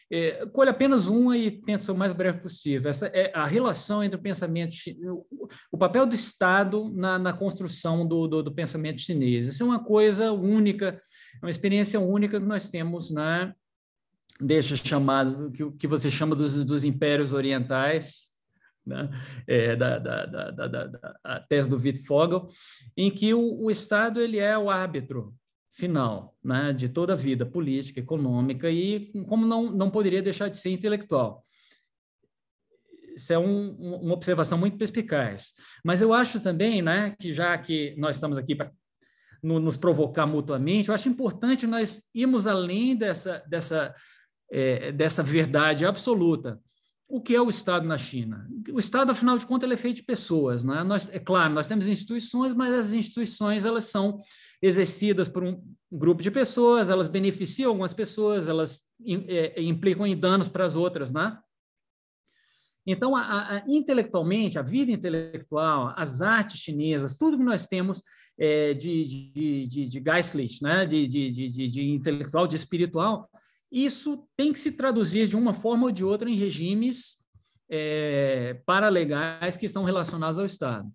É, colho apenas uma e tento ser o mais breve possível. Essa é a relação entre o pensamento, o papel do Estado na, na construção do, do, do pensamento chinês. Isso é uma coisa única é uma experiência única que nós temos na deixa chamado que, que você chama dos, dos impérios orientais, né? é, da, da, da, da, a tese do Wittfogel, em que o, o Estado ele é o árbitro final né? de toda a vida política, econômica e como não, não poderia deixar de ser intelectual. Isso é um, uma observação muito perspicaz. Mas eu acho também né, que, já que nós estamos aqui para no, nos provocar mutuamente, eu acho importante nós irmos além dessa, dessa, é, dessa verdade absoluta. O que é o Estado na China? O Estado, afinal de contas, ele é feito de pessoas. Né? Nós, é claro, nós temos instituições, mas as instituições elas são exercidas por um grupo de pessoas, elas beneficiam algumas pessoas, elas é, implicam em danos para as outras. Né? Então, a, a, intelectualmente, a vida intelectual, as artes chinesas, tudo que nós temos é, de, de, de, de Geistlich, né? de, de, de, de intelectual, de espiritual, isso tem que se traduzir de uma forma ou de outra em regimes é, paralegais que estão relacionados ao Estado.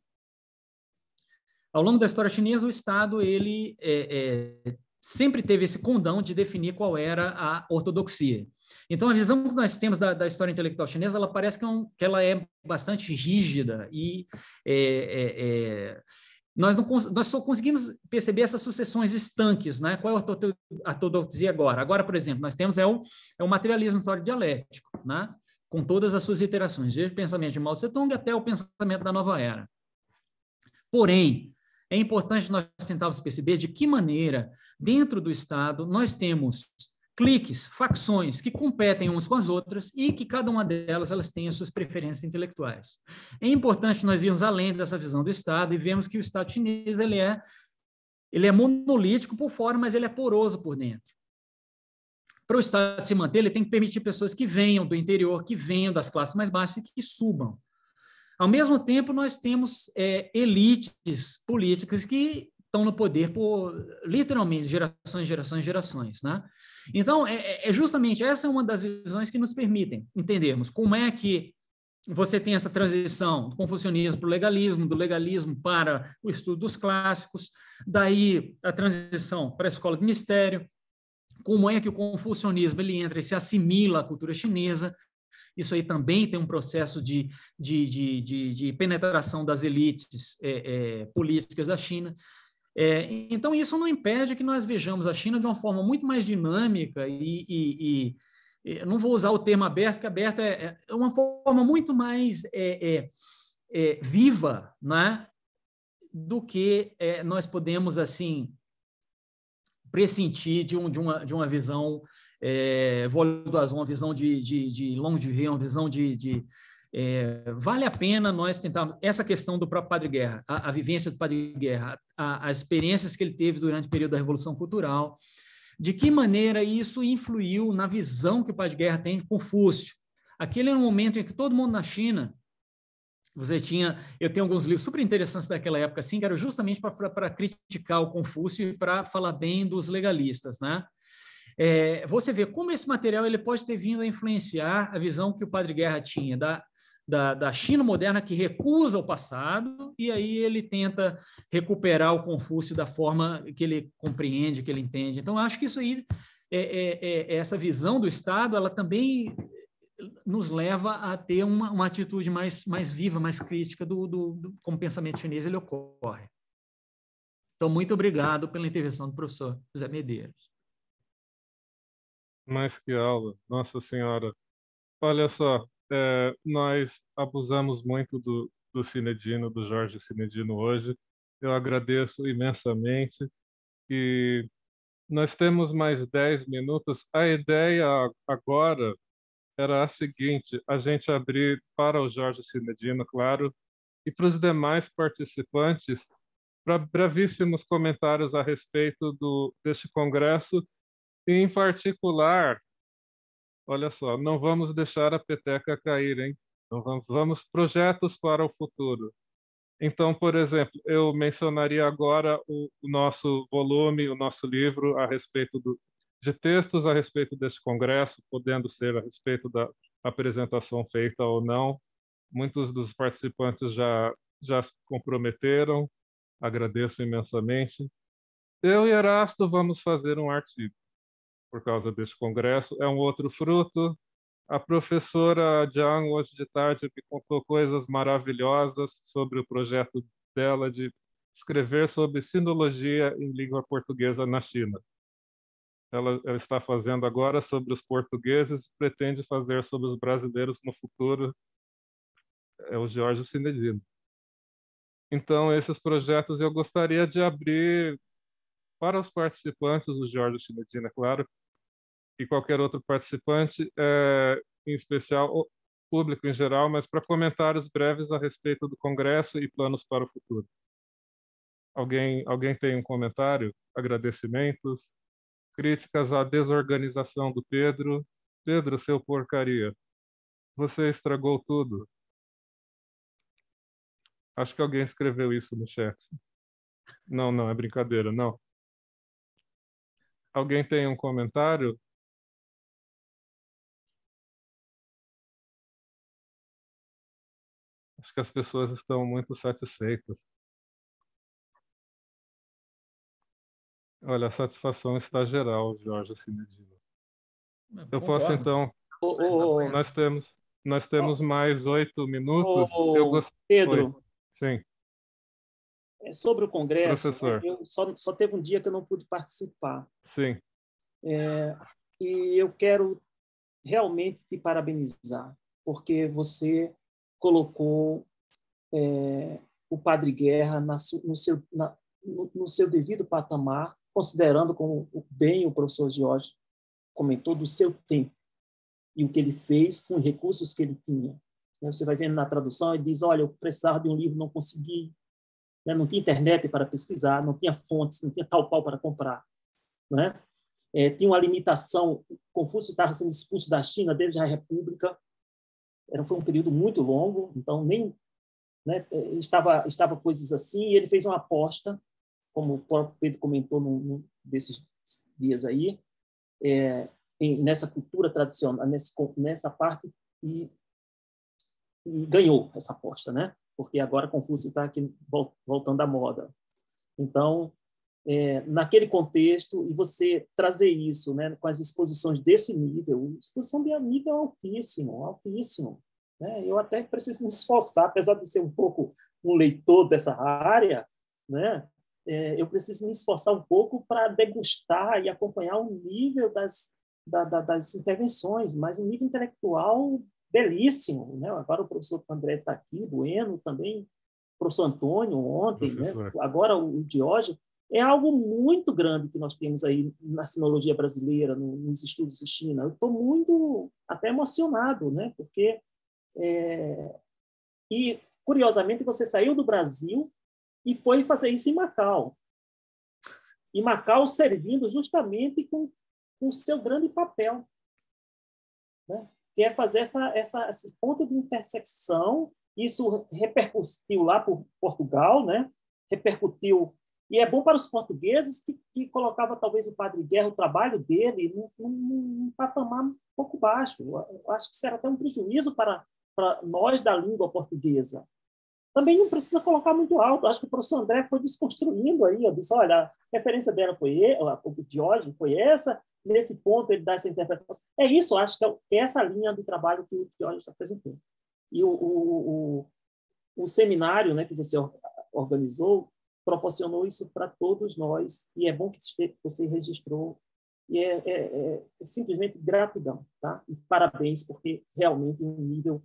Ao longo da história chinesa, o Estado ele é, é, sempre teve esse condão de definir qual era a ortodoxia. Então, a visão que nós temos da, da história intelectual chinesa, ela parece que, é um, que ela é bastante rígida e é, é, é, nós, não, nós só conseguimos perceber essas sucessões estanques, né? Qual é a ortodoxia agora? Agora, por exemplo, nós temos é o, é o materialismo histórico dialético, né? Com todas as suas iterações, desde o pensamento de Mao Tse-tung até o pensamento da nova era. Porém, é importante nós tentarmos perceber de que maneira, dentro do Estado, nós temos cliques, facções que competem umas com as outras e que cada uma delas elas tem as suas preferências intelectuais. É importante nós irmos além dessa visão do Estado e vemos que o Estado chinês ele é ele é monolítico por fora, mas ele é poroso por dentro. Para o Estado se manter, ele tem que permitir pessoas que venham do interior, que venham das classes mais baixas e que subam. Ao mesmo tempo, nós temos é, elites políticas que estão no poder por literalmente gerações, gerações, gerações, né? Então é, é, é, justamente essa é uma das visões que nos permitem entendermos como é que você tem essa transição do confucionismo para o legalismo, do legalismo para o estudo dos clássicos, daí a transição para a escola de mistério, como é que o confucionismo ele entra e se assimila à cultura chinesa, isso aí também tem um processo de, de, de, de, de penetração das elites é, é, políticas da China. É, então, isso não impede que nós vejamos a China de uma forma muito mais dinâmica e, e, e não vou usar o termo aberto, porque aberto é, é uma forma muito mais é, é, é viva né, do que é, nós podemos assim pressentir de, um, de, uma, de uma visão é, voo uma visão de, de, de longo de ver, uma visão de, de, é, vale a pena nós tentarmos essa questão do próprio Padre Guerra, a, a vivência do Padre Guerra, as experiências que ele teve durante o período da Revolução Cultural, de que maneira isso influiu na visão que o Padre Guerra tem de Confúcio. Aquele era um momento em que todo mundo na China você tinha, eu tenho alguns livros super interessantes daquela época, assim, que eram justamente para criticar o Confúcio e para falar bem dos legalistas, né? É, você vê como esse material ele pode ter vindo a influenciar a visão que o Padre Guerra tinha da, da, da China moderna que recusa o passado e aí ele tenta recuperar o Confúcio da forma que ele compreende, que ele entende. Então, acho que isso aí, é, é, é essa visão do Estado, ela também nos leva a ter uma, uma atitude mais, mais viva, mais crítica do, do, do como pensamento chinês ele ocorre. Então, muito obrigado pela intervenção do professor José Medeiros. Mais que aula, Nossa Senhora. Olha só, é, nós abusamos muito do, do Cinedino, do Jorge Cinedino hoje. Eu agradeço imensamente. E nós temos mais 10 minutos. A ideia agora era a seguinte: a gente abrir para o Jorge Cinedino, claro, e para os demais participantes, para brevíssimos comentários a respeito do, deste congresso, e, em particular, olha só, não vamos deixar a peteca cair, hein? Então, vamos, vamos projetos para o futuro. Então, por exemplo, eu mencionaria agora o, o nosso volume, o nosso livro a respeito do, de textos a respeito deste congresso, podendo ser a respeito da apresentação feita ou não. Muitos dos participantes já já se comprometeram. Agradeço imensamente. Eu e Erasto vamos fazer um artigo por causa deste congresso, é um outro fruto. A professora Jiang hoje de tarde me contou coisas maravilhosas sobre o projeto dela de escrever sobre sinologia em língua portuguesa na China. Ela, ela, está fazendo agora sobre os portugueses, pretende fazer sobre os brasileiros no futuro. É o Jorge Sinedino. Então, esses projetos eu gostaria de abrir para os participantes do Jorge Sinedino, é claro, e qualquer outro participante, é, em especial o público em geral, mas para comentários breves a respeito do Congresso e planos para o futuro. Alguém, alguém tem um comentário? Agradecimentos? Críticas à desorganização do Pedro? Pedro, seu porcaria, você estragou tudo. Acho que alguém escreveu isso no chat. Não, não, é brincadeira, não. Alguém tem um comentário? que as pessoas estão muito satisfeitas. Olha, a satisfação está geral, Jorge Cinedino. Eu posso então. Oh, oh, oh. Nós temos, nós temos mais oito minutos. Eu gost... Pedro. Sim. É sobre o Congresso. Professor. Eu só, só teve um dia que eu não pude participar. Sim. É, e eu quero realmente te parabenizar, porque você colocou é, o Padre Guerra na, no, seu, na, no, no, seu, devido patamar, considerando como bem o professor Jorge comentou do seu tempo e o que ele fez com os recursos que ele tinha. Né, você vai vendo na tradução, ele diz, olha, eu precisava de um livro, não consegui, né, não tinha internet para pesquisar, não tinha fontes, não tinha tal pau para comprar. Né? É, tinha uma limitação, Confúcio estava sendo expulso da China desde a República, era, foi um período muito longo, então nem né, eh, estava, estava coisas assim, e ele fez uma aposta, como o próprio Pedro comentou num, num desses dias aí, é, em, nessa cultura tradicional, nessa nessa parte, e, e, ganhou essa aposta, né? Porque agora Confúcio está aqui voltando à moda. Então, é, naquele contexto e você trazer isso né, com as exposições desse nível. Exposição de nível altíssimo, altíssimo. Né? Eu até preciso me esforçar, apesar de ser um pouco um leitor dessa área, né? É, eu preciso me esforçar um pouco para degustar e acompanhar o nível das, da, da, das intervenções, mas um nível intelectual belíssimo. Né? Agora o professor André está aqui, Bueno também, o professor Antônio ontem, né? professor. né? agora o Diógenes é algo muito grande que nós temos aí na sinologia brasileira, nos estudos de China. Eu estou muito até emocionado, né? Porque é... e curiosamente você saiu do Brasil e foi fazer isso em Macau. E Macau servindo justamente com o seu grande papel, né? que é fazer essa, essa, esse ponto de intersecção. Isso repercutiu lá por Portugal, né? repercutiu e é bom para os portugueses, que, que colocava talvez o Padre Guerra, o trabalho dele, num, num, num patamar um pouco baixo. Eu acho que isso era até um prejuízo para, para nós da língua portuguesa. Também não precisa colocar muito alto. acho que o professor André foi desconstruindo aí. Eu disse, olha, a referência dela foi de hoje foi essa, nesse ponto ele dá essa interpretação. É isso, acho é que é essa linha do trabalho que o Diógenes apresentou. E o, o, o, o seminário né, que você organizou proporcionou isso para todos nós e é bom que você registrou e é, é, é, é simplesmente gratidão, tá? E parabéns porque realmente um nível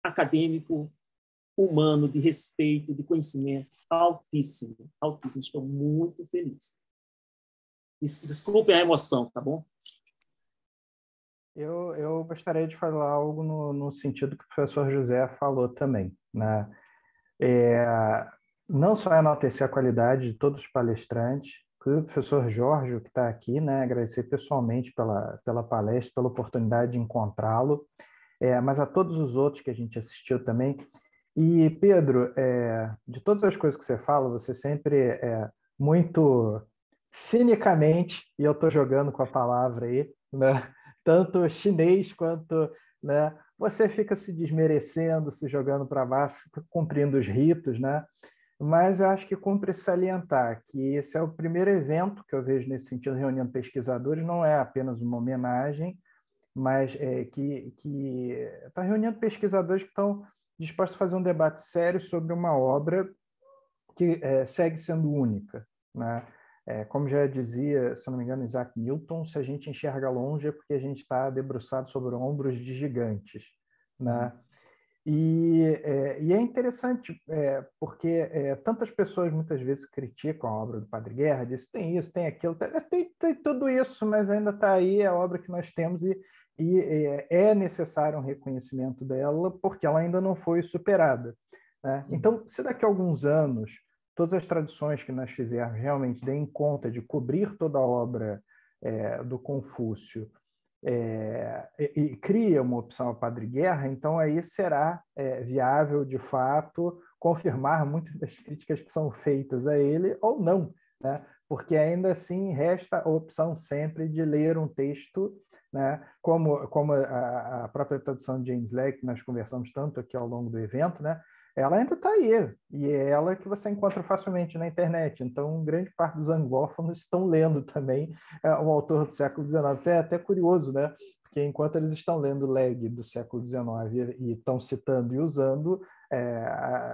acadêmico, humano, de respeito, de conhecimento altíssimo, altíssimo. Estou muito feliz. Desculpe a emoção, tá bom? Eu, eu gostaria de falar algo no, no sentido que o professor José falou também, né? É, não só enaltecer a qualidade de todos os palestrantes, o professor Jorge, que está aqui, né? agradecer pessoalmente pela, pela palestra, pela oportunidade de encontrá-lo, é, mas a todos os outros que a gente assistiu também. E, Pedro, é, de todas as coisas que você fala, você sempre é muito cinicamente, e eu estou jogando com a palavra aí, né? tanto chinês quanto né? você fica se desmerecendo, se jogando para baixo, cumprindo os ritos, né? Mas eu acho que cumpre salientar que esse é o primeiro evento que eu vejo nesse sentido, reunindo pesquisadores, não é apenas uma homenagem, mas é, que está reunindo pesquisadores que estão dispostos a fazer um debate sério sobre uma obra que é, segue sendo única. Né? É, como já dizia, se não me engano, Isaac Newton, se a gente enxerga longe é porque a gente está debruçado sobre ombros de gigantes. Né? Uhum. E é, e é interessante é, porque é, tantas pessoas muitas vezes criticam a obra do Padre Guerra, diz tem isso, tem aquilo, tem, tem tudo isso, mas ainda está aí a obra que nós temos e, e é, é necessário um reconhecimento dela porque ela ainda não foi superada. Né? Uhum. Então, se daqui a alguns anos todas as tradições que nós fizermos realmente deem conta de cobrir toda a obra é, do Confúcio é, e, e, cria uma opção a Padre Guerra, então aí será é, viável, de fato, confirmar muitas das críticas que são feitas a ele ou não, né? porque ainda assim resta a opção sempre de ler um texto, né? como, como a, a própria tradução de James Lake, que nós conversamos tanto aqui ao longo do evento, né? ela ainda está aí, e é ela que você encontra facilmente na internet. Então, grande parte dos anglófonos estão lendo também é, autor do século XIX. Até, até curioso, né? Porque enquanto eles estão lendo Leg do século XIX e estão citando e usando, é,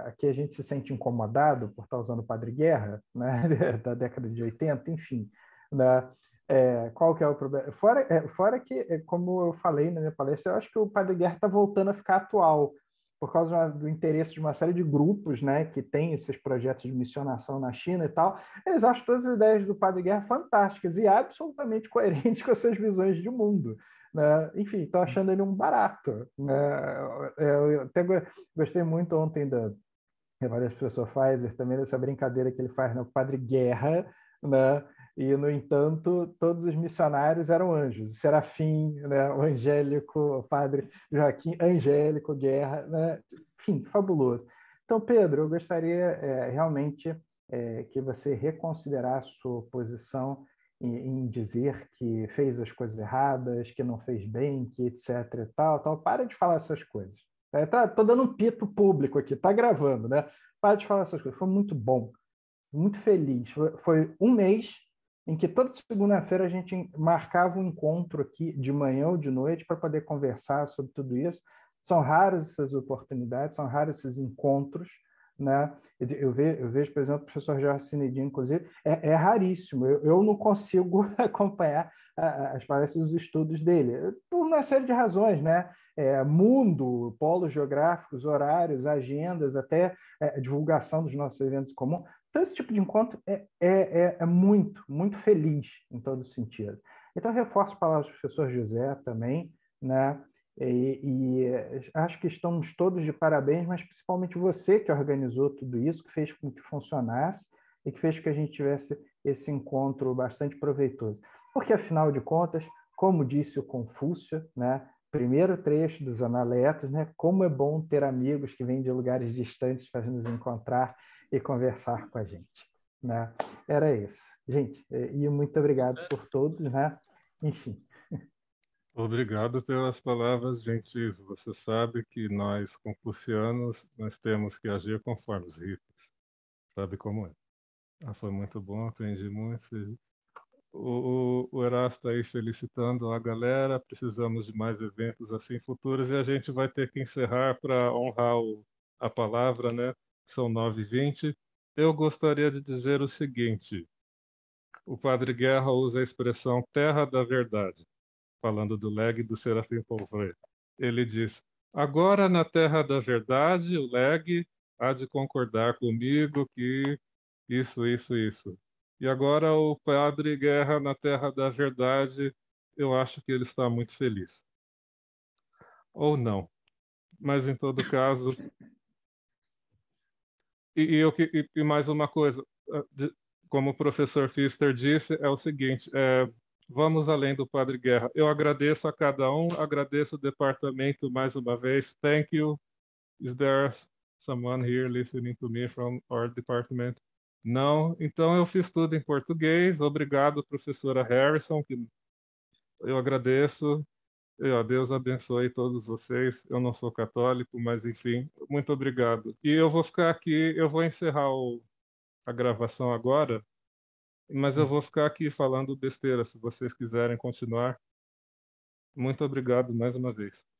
aqui a gente se sente incomodado por estar tá usando o Padre Guerra, né? da década de 80, enfim. Né? É, qual que é o problema? Fora, é, fora que, é, como eu falei na minha palestra, eu acho que o Padre Guerra está voltando a ficar atual, por causa do interesse de uma série de grupos né, que tem esses projetos de missionação na China e tal, eles acham todas as ideias do Padre Guerra fantásticas e absolutamente coerentes com as suas visões de mundo. Né? Enfim, estou achando ele um barato. Né? É, eu até gostei muito ontem da várias professor Pfizer também dessa brincadeira que ele faz no né, Padre Guerra, né? E, no entanto, todos os missionários eram anjos. Serafim, né? o Angélico, o padre Joaquim Angélico, Guerra, né? enfim, fabuloso. Então, Pedro, eu gostaria é, realmente é, que você reconsiderasse sua posição em, em, dizer que fez as coisas erradas, que não fez bem, que etc tal, tal. Para de falar essas coisas. É, tá, tô dando um pito público aqui, tá gravando, né? Para de falar essas coisas. Foi muito bom, muito feliz. Foi, foi um mês em que toda segunda-feira a gente marcava um encontro aqui de manhã ou de noite para poder conversar sobre tudo isso. São raras essas oportunidades, são raros esses encontros. Né? Eu, ve, eu vejo, por exemplo, o professor Jorge Sinedin, inclusive, é, é raríssimo. Eu, eu, não consigo acompanhar as palestras dos estudos dele, por uma série de razões, né? É, mundo, polos geográficos, horários, agendas, até é, divulgação dos nossos eventos comuns, então, esse tipo de encontro é, é, é, é, muito, muito feliz em todo sentido. Então, reforço as palavras do professor José também, né? E, e, eh, acho que estamos todos de parabéns, mas principalmente você que organizou tudo isso, que fez com que funcionasse e que fez com que a gente tivesse esse encontro bastante proveitoso. Porque, afinal de contas, como disse o Confúcio, né? primeiro trecho dos Analetos, né? como é bom ter amigos que vêm de lugares distantes para nos encontrar e conversar com a gente. Né? Era isso. Gente, e muito obrigado por todos, né? Enfim. Obrigado pelas palavras gentis. Você sabe que nós, concursianos, nós temos que agir conforme os ritos. Sabe como é? Ah, foi muito bom, aprendi muito. O, o, o Erasto aí felicitando a galera. Precisamos de mais eventos assim futuros e a gente vai ter que encerrar para honrar o, a palavra, né? são 9 e 20, eu gostaria de dizer o seguinte. O padre Guerra usa a expressão terra da verdade, falando do Leg do Serafim Pauvre. Ele diz, agora na terra da verdade, o Leg há de concordar comigo que isso, isso, isso. E agora o padre Guerra na terra da verdade, eu acho que ele está muito feliz. Ou não. Mas em todo caso, e, e, e, mais uma coisa, ah, como o professor Pfister disse, é o seguinte: é, vamos além do Padre Guerra. Eu agradeço a cada um, agradeço o departamento mais uma vez. Thank you. Is there someone here listening to me from our department? Não, então eu fiz tudo em português. Obrigado, professora Harrison, que eu agradeço. E, ó, Deus abençoe todos vocês. Eu não sou católico, mas enfim, muito obrigado. E eu vou ficar aqui, eu vou encerrar o, a gravação agora, mas eu vou ficar aqui falando besteira se vocês quiserem continuar. Muito obrigado mais uma vez.